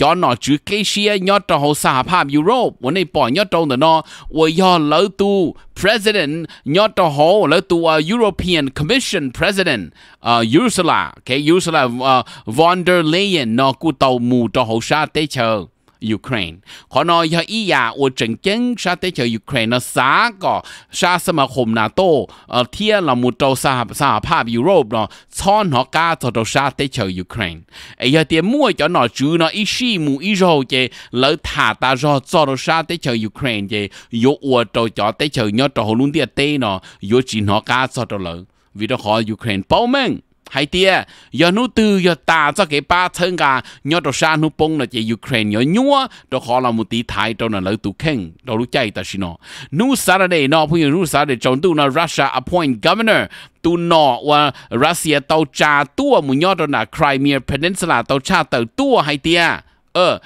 จอนหนอจื้อเกเชียยอดจะเขาสหภาพยุโรปวันในป่อยอดตรงเนาะวยอดเลิตู president ยอดจะเขาเลิตัว European Commission president เอ่อยูสลาเคยูสลาเอ่อ von der Leyen เนาะกูเตามูจะเขาชาเตเชอ Ukraine ขอนอยอียาอวจังเจงชาติเจอ Ukraine นะสาก็ชาสมาคมนาโตเอ่อเทียละมุตสหสหภาพยุโรปเนาะซ้อนหอกาจอดชาติเจอ Ukraine ไอ้ยาเตียมั่วจอหนอจูเนาะอีชีมูอีโจเจแล้วถาตาจอจอดชาติเจอ Ukraine เจยอวจอจอติเจอยอดตอลุนเตียเตเนาะยอจีนหอกาจอดเลยวิดขอ Ukraine เป้าแม่ง hay tia giờ nu từ giờ ta cho cái ba thân cả nhớ đồ sa nu bông là chỉ Ukraine nhớ nhúa đồ khó là một tí thái đồ là lấy tụ khen đồ lúc chạy ta xin nó nu Saturday nó bây giờ nu Saturday chọn tụ là Russia appoint governor tụ nó và Russia tàu cha tua một nhớ đồ là Crimea Peninsula tàu cha tàu tua hay tia ờ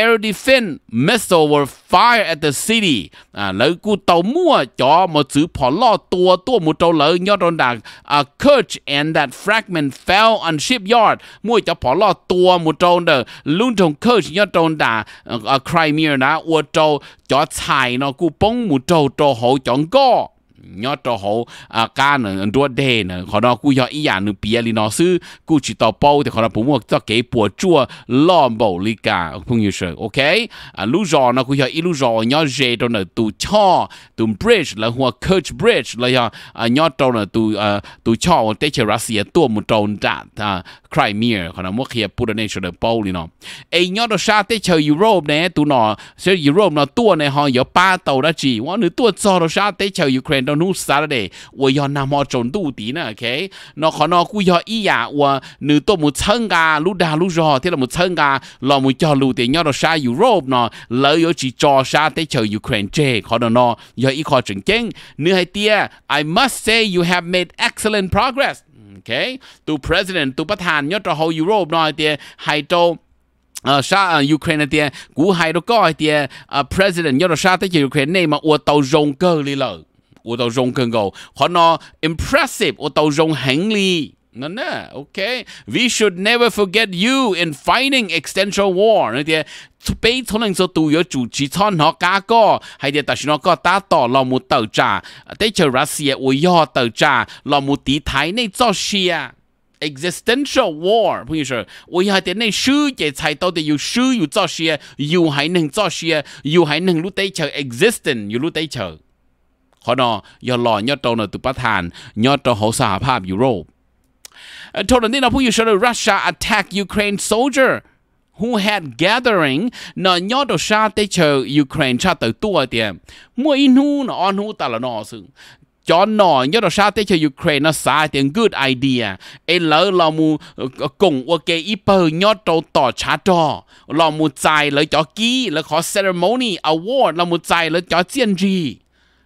air defense missile were fired at the city. À, lỡ cú tàu mua cho một chữ phỏ lo tua tua một tàu lỡ nhớ đồn đạc a à, coach and that fragment fell on shipyard. Mua cho phỏ lo tua một tàu đờ luôn trong coach nhớ đồn đạc à, Crimea đã ua tàu cho chạy nó cú bông một tàu tàu hậu chọn co nhớ cho họ à cá nè đua đê nè họ nói cú cho ý anh bia li nó sư cú chỉ tàu bao thì họ nói bùn một cho cái bùa chua lo bầu li cả không như sự ok à lú rò nó cú cho ý lú rò nhớ dê cho nè tụ cho tụ bridge là hoa coach bridge là nhớ à nhớ cho nè tụ à tụ cho tế chơi Russia tua một trâu đã à Crimea họ nó mất hiệp bùn nation là bao li nó ấy nhớ cho sa tế chơi Europe nè tụ nó sẽ Europe nó tua nè họ giờ ba tàu đã chỉ quá nữa tua cho nó sa tế châu Ukraine nó nu Saturday 我要那么重度的呢，OK？那可能故要一呀，我你都没参加，路大路上天都没参加，老没叫路的，要到啥 Europe 呢？老有去做啥的叫 Ukraine 这可能呢，要一块正经，你还爹，I must say you have made excellent progress。OK，ตัว president ตัวประธานยอดเรายุโรปน้อยเดียไฮโตเอ่อชาติยูเครนเดียกูไฮโตก็ไอเดียเอ่อ president ยอดชาติที่ยูเครนเนี่ยมาอวดตัวรงเกอร์เลยเลย我就用佢個，可能 impressive 我就用行李。No, no, okay. We should never forget you in fighting extension war. 呢啲被可能就都有主持參考加個，係啲但是那個打到老母鬥炸，地球拉斯也會要鬥炸，老母地台內做事啊。existential war，朋友說，我要啲你書嘅才到底要書要做事，要係能做事，要係能攞地球 existent，要攞地球。họ nó do lò nhớ trâu nó từ bát nhớ trâu hậu xã pháp Europe Told them, "Nina, you should Russia attack Ukraine soldier." who had gathering nó nhớ đồ sa tế chờ Ukraine sa tới tua tiền mua in hu nó on hu là nó sự cho nó nhớ đồ sa tế chờ Ukraine nó xa tiền good idea ấy lỡ lo mu ờ, cùng ok ipo nhớ đồ tỏ cha trò lo mu tài lỡ cho ký lỡ khó ceremony award lo mu tài lỡ cho chiến gì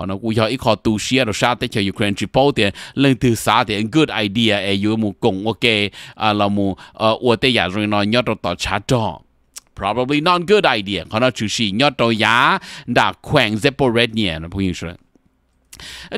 họ nó cũng giờ ít khó tu sĩ rồi sao tới cho Ukraine chỉ bảo tiền lên từ xa thì good idea ấy yêu một cùng ok à là một ờ ở đây giờ rồi nó nhớ tao trả cho probably not good idea họ nói sĩ đã nó เขาน่าจะชี้ยอดตัวอยาด่าแขวงเซปโปเรเนียนะผู้หญิงชุด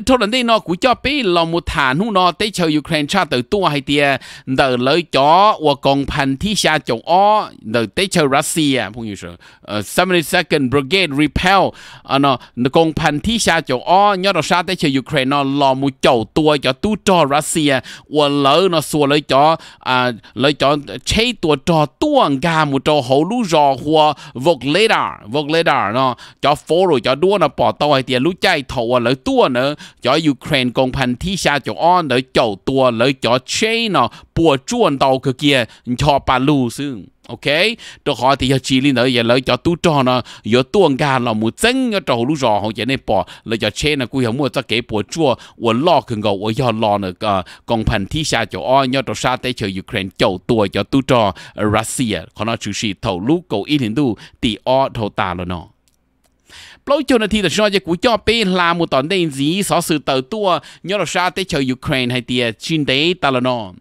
thôi là đây nó cũng cho bé là một thả nu nó tới chơi Ukraine cha từ tua hay tia đờ lời chó và còn phần thi xa chồng ó đờ tới chơi Russia không như sao 72 ờ, Second Brigade repel ờ, nó còn phần thi xa chồng ó nhớ đâu xa tới chơi Ukraine nó là một chầu tua cho tu cho Russia và lỡ nó xua lấy chó à lời chó chế tua cho tua ga một trò hậu lú rò hùa vượt lê đà vượt lê đà nó cho phố rồi cho đua nó bỏ tàu hay tia lú chạy thầu và lỡ tua nữa cho Ukraine công phần thi xa chỗ on để chầu tua lấy cho chain nó bùa chuồn tàu cơ kia cho bà lù xương ok cho họ thì chỉ lên đó giờ lấy cho tu trò nó giờ tuồng gà là một chân cho trò lũ rò họ chỉ nên bỏ lấy cho chê nó cũng hiểu mua cho cái bỏ chua của lo cần gầu của do lo nữa ờ, công còn phần thi xa chỗ o nhớ trò xa tới chờ Ukraine chầu tua cho tu trò Russia còn nó chủ sĩ thầu lũ cầu ít hindu thì o thầu ta rồi nó Blow cho nó thì là cho của cho bé là một tòn đây gì sở sự tờ tua nhớ là sao tới Ukraine hay tiệt xin đấy ta là nó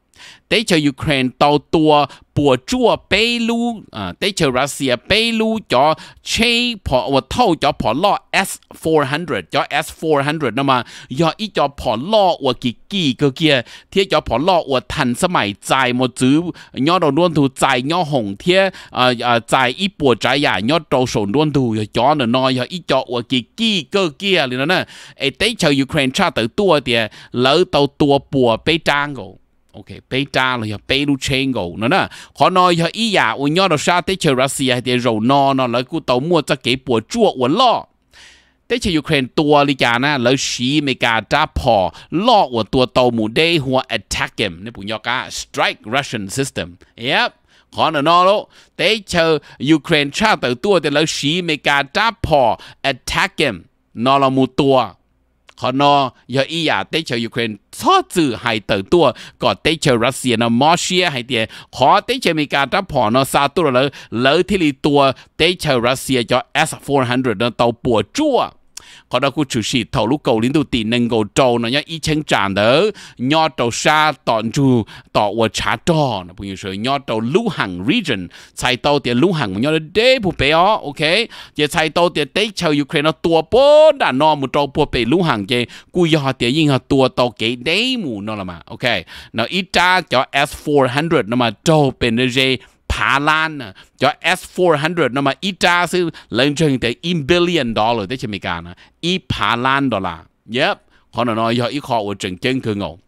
Ukraine tàu tua bùa chua bê lu à tế chờ Russia bê lu cho chê bỏ và thâu cho bỏ lo S 400 cho S 400 nó mà do ít cho bỏ lo và kỳ kỳ cơ kia thế cho bỏ lo và thành sớm mày dài một chữ nhỏ đầu luôn thu dài nhỏ hồng thế à à dài ít bùa trái giả nhỏ đầu sổ luôn thu cho nó nói cho ít cho và kỳ kỳ cơ kia liền đó nè tế chờ Ukraine cha tự tua thì lỡ tàu tua bùa bay trang rồi ok bé ta là giờ bé chen gầu nó nè họ nói giờ ý ya u nhau đó sa tế chờ Russia thì rồi nó nó là cứ tàu mua cho cái bùa chua u lo tế chờ Ukraine tua li nè lỡ xí mấy cả ta pò lo u tua tàu mù đê hua attack him nên bùn nhau cả strike Russian system yep ขอนนอโลเตเชอยูเครนชาติตัวแต่แล้วชีเมกาจ้าพอ attack him นอลมูตัวขอนอยอียาเตชยูเครนซอจื่อห้เติตัวก่อเตชรัสเซียนมอเชียห้เตียขอเตเมมีการรับผ่อนซาตัวเลยเลยที่ลีตัวเตชรัสเซียจอ์ฮันเตาปัวจั่ว có đó cũng chủ sĩ thầu lúc cầu lính đầu tì nâng cầu trâu nó nhá ý chén tràn đó nho trâu xa tọn chu tọ ở trả trò nó bây giờ sự nho trâu lũ hàng region chạy tàu tiền lũ hàng nho đế bộ bé ó ok giờ chạy tàu tiền tế chào Ukraine nó tua bố đã nó một trâu bộ bé lũ hàng chơi cú giờ tiền yên họ tua tàu kế đế mù nó là mà ok nó ít cha cho S400 nó mà trâu bên đây 爬栏呢，叫 S four hundred，那么一扎是人称的 in billion dollar，在前面讲呢，一爬栏的啦，Yep，可能呢要一考我整整个哦。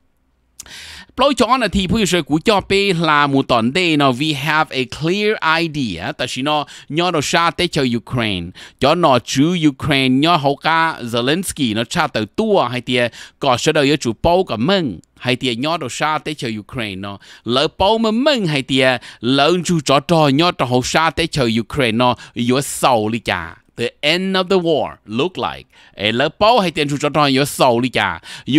Bloi chọn là thì bây giờ cũng cho bé là một tuần đây nó we have a clear idea tại nó nhớ nó xa tới cho Ukraine cho nó chú Ukraine nhớ hậu cả Zelensky nó cha tới tua hay thì có sẽ đợi chủ bao cả mừng hay thì nhớ đồ xa tới chờ Ukraine nó lỡ bao mà mừng hay thì lỡ chú trò trò nhớ trò hậu xa tới chờ Ukraine nó yếu sầu đi chả the end of the war look like เออแล้วป้อให้เตียนชูจอดอนยศโซลิจ่า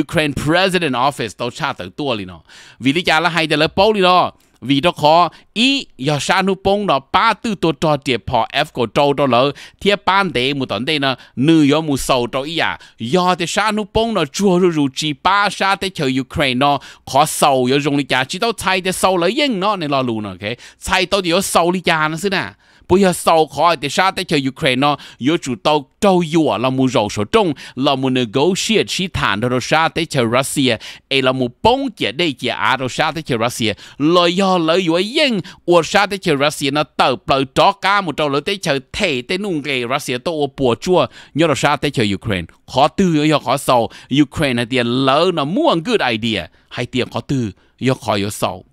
Ukraine President Office ตัวชาติตัวเลยเนาะวิลิจ่าละให้แต่แล้วป้อเลยเนาะวีดอคออียอชานุปงเนาะป้าตื้อตัวจอเจียพอเอฟก็โจตัวเลยเทียป้านเดมุตอนเดนะนือยอมุโซตัวอีอ่ะยอเตชานุปงเนาะจัวรูรูจีป้าชาเตเชยยูเครนเนาะขอโซยอจงลิจ่าจีเต้าไทยเตโซเลยยิ่งเนาะในรอรูเนาะโอเคไทยตัวเดียวโซลิจ่านะสินะ不要烧烤的啥的叫 Ukraine 呢，要主到招摇了么肉手中，了么 negotiate 去谈到啥的叫 Russia，哎了么崩解的解啊到啥的叫 Russia，了要了有应我啥的叫 Russia 呢，到不着干么着了的叫太的弄给 Russia 到我博主，要到啥的叫 Ukraine，好对要好烧 Ukraine 的了那么 good idea，还点好对要好要烧。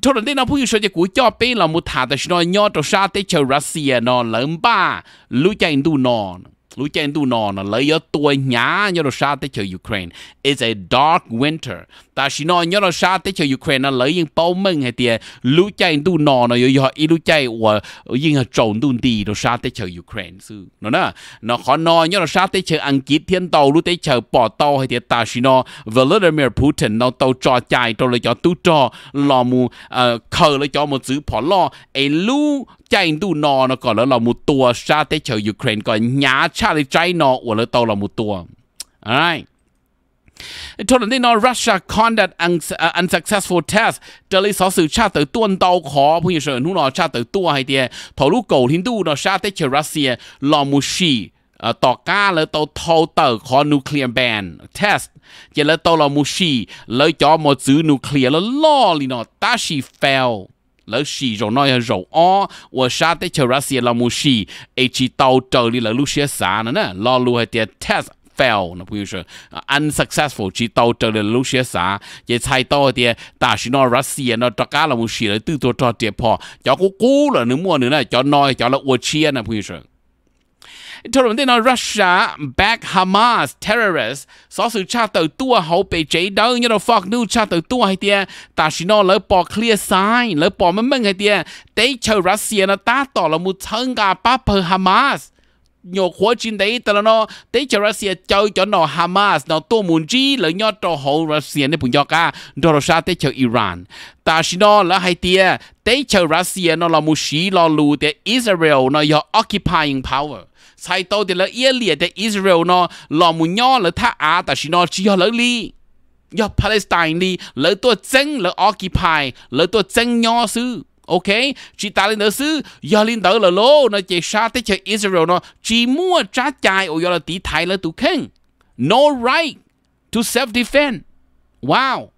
cho nên nó bây giờ cái cú bé là một thà tại nó nhỏ cho sa tới chờ Russia nó lớn ba lũ chạy Indo nó lũ chen tu nò nó lấy ở tuổi nhá nhớ rồi sa tới chờ Ukraine it's a dark winter ta chỉ nói nhớ rồi sa tới chờ Ukraine nó lấy những bao mừng hay tiệt lũ chen tu nò nó rồi họ ít lũ chen của những họ trộn tu đi rồi sa tới chờ Ukraine sư nó nè nó khó nói nhớ rồi sa tới chờ Anh Kít thiên tàu lũ tới chờ bỏ tàu hay tiệt ta chỉ nói Vladimir Putin nó tàu trò chạy tàu lấy cho tu trò lò mù ờ, khờ lấy cho một chữ bỏ lo ấy lũ chạy đủ nó nó có là một tua xa tới chờ Ukraine có nhà cha để trái nó và là tàu là một tua alright cho nên nó Russia conduct un uh, à, unsuccessful test trở lấy sáu sự tra tới tuần tàu khó bây giờ nó nó cha tới tua hay tiền thầu lúc cầu thiên đu nó tra tới chờ Russia là một gì ต่อก้าแล้วตัวทอเตอร์คอนิวเคลียร์แบนเทสเจแล้วตัวเรามูชีแล้วจอมอซื้อนิวเคลียร์แล้วล่อลีนอตาชีเฟล à, lỡ xì rồi nói rồi ó và sa tới chờ ra xì là mù xì ấy chỉ tàu trời đi lỡ lúc xì xả nữa nè lo luôn hay tiệt test fail นะพูดเชื่อ unsuccessful จีโตเจอเลยลูกเสียสาจะใช้โตเดียตาชินอรัสเซียนอตะกาลามุชีเลยตื้อตัวจอเดียพอจอกูกู้เลยนึกมั่วนึกนะจอน้อยจอละอวดเชียนะพูดเชื่อ cho rằng thế nào Russia back Hamas terrorists Sở sự cha tờ tua hậu bề chế đâu Như đó Fox News cha tờ tua hay tìa Ta chỉ nó lỡ bỏ clear sign Lỡ bỏ mất mất hay tìa Tế chờ Russia nó ta tỏ là một thân gà bắp Hamas nhỏ khóa chín đấy ta là nó tế cho Russia chơi cho nó Hamas nó tô muốn chi là nhỏ cho họ Russia này bùng cho cả đó là sao tế cho Iran ta xin nó là hai tia tế cho Russia nó là một xí lo lù tế Israel nó do occupying power sai tàu thì là yên liệt tế Israel nó là một nhỏ là tha á ta xin nó chỉ là lý do Palestine đi lỡ tôi chân lỡ occupy lỡ tôi chân nhỏ xứ ok chỉ ta lên đỡ xứ giờ lên đỡ là lô nó chỉ sa tới chơi Israel nó chỉ mua trả chạy ở giờ là tí thái là tụ khen no right to self defense wow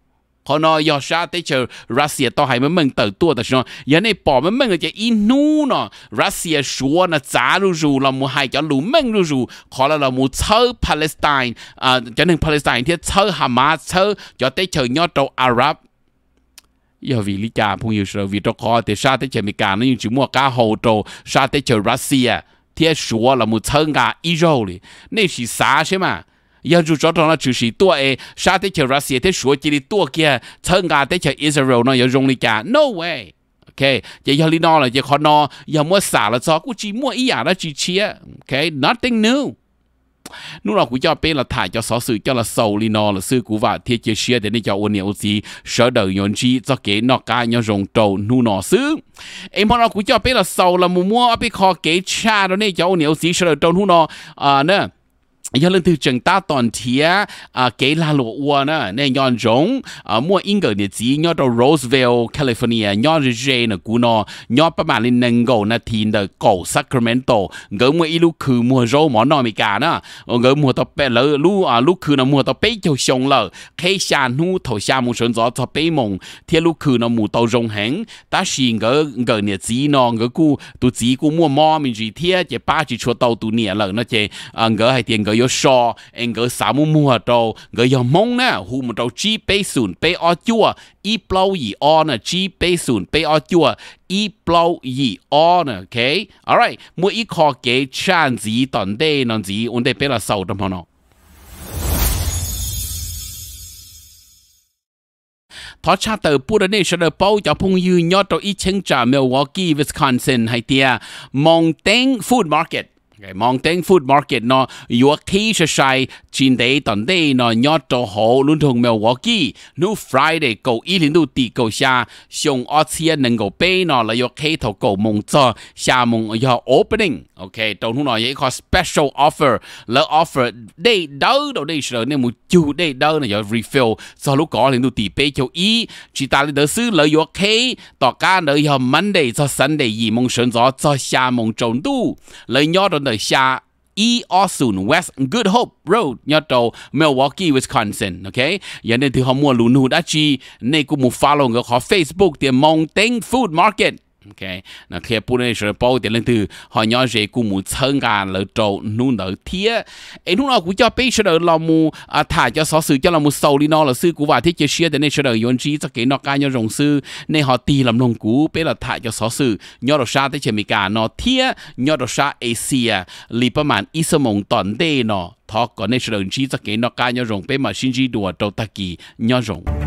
ขอนอยอชาเตเชอร์รัสเซียต่อให้มันมึงเติบตัวแต่ชนยันในปอมันมึงจะอินูเนาะรัสเซียชัวนะจ้ารู้รูเรามูให้จะรู้มึงรู้รูขอเราเรามูเชอร์ปาเลสไตน์อ่าจะหนึ่งปาเลสไตน์ที่เชอร์ฮามาสเชอร์จะเตเชอร์ยอดโตอาหรับ giờ vì lý cha phong yêu sợ vì cho khó thì sa thế chơi mỹ cả nó nhưng chỉ mua cá hồ trâu sa thế chơi Russia thế số là một thân cả Israel này nên chỉ xa chứ mà giờ dù cho trong là chỉ chỉ tua ấy sa tới chơi Russia thì số chỉ đi tua kia thân cả tới chơi Israel nó giờ dùng lý cha no way ok giờ giờ lý nó là giờ khó nó giờ mua xả là do cũng chỉ mua ý à đó chỉ chia ok nothing new nu là cú cho bé là thải cho xó sự cho là sầu li nó là sư cú và thiết chế xe để nên cho ôn nhiều gì sở đời nhon chi cho kế nó ca nhau rồng trâu nu nó sư em bọn nó cú cho bé là sầu là mù mua bé khó kế cha đó nên cho ôn nhiều gì sở đời trâu nu nó à nè 要人头正大当天啊，给拉罗沃呢？那样中啊，莫英国日子，要到 Roseville California，要是热呢，古呢，要不嘛哩能够呢听的高 Sacramento，我莫一路去莫州莫南美加呢，我莫到北路路啊路去呢莫到北就上了，开下路头下莫上早早北梦，铁路去呢莫到中行，但是我我日子呢，我古都只古莫莫咪住铁，就八就出到都年了，那就啊我还点个有。yo shaw and go samu mua to go yo mong na hu mo to chi pe sun pe o chua i blow on a chi pe sun pe o chua i blow yi on okay all right mo i kho ke chan zi ton de non zi un de pe la sau tam no ทอชาเตอร์ปูดเนชเดอร์เป้าจะพงยืนยอดตัวอีเชงจ่าเมลวอกกี้วิสคอนซินไฮเตียมองเต็งฟู้ดมาร์เก็ต mong tên food market nó yếu khi sẽ sai chín đấy tuần đấy nó nhót cho hồ luôn thường mèo quá kì nu Friday cầu ý linh đủ tỷ cầu xa xong ở xe nâng cầu bê nó là yếu khi thầu cầu mong cho xa mong yếu opening ok trong lúc nó yếu có special offer là offer đây đâu đâu đây sợ nên một chú đây đâu là yếu refill sau lúc có linh đủ tỷ bê cho ý chỉ ta lên đỡ sư là yếu khi tỏ ca nữa yếu Monday cho Sunday gì mong sớm gió cho xa mong trốn đủ lời nhót đó ở xa E. Osun West Good Hope Road nhà tàu Milwaukee Wisconsin ok giờ nên thì họ mua lún nụ đã chi nên cũng muốn follow người họ Facebook thì Mountain Food Market ok nó khi bún này rồi bao tiền lên từ họ nhỏ dễ cùng muốn thân cả lỡ trâu nu nở thía ấy lúc nào cũng cho bây giờ là mu à thả cho xó sự cho là mu sâu đi nó là sư cũng vào thiết chế xe để nên giờ yon chi cho cái nó ca nhau rồng sư nên họ tì làm nông cú bây là thả cho xó sự nhỏ đồ sa tới chế mỹ cả nó thía nhỏ đồ sa asia à. li bả màn iso mong tòn đê nó thọ còn nên đợi chi cho cái nó ca nhau rồng bây mà xin chi đùa trâu ta kỳ nhau rồng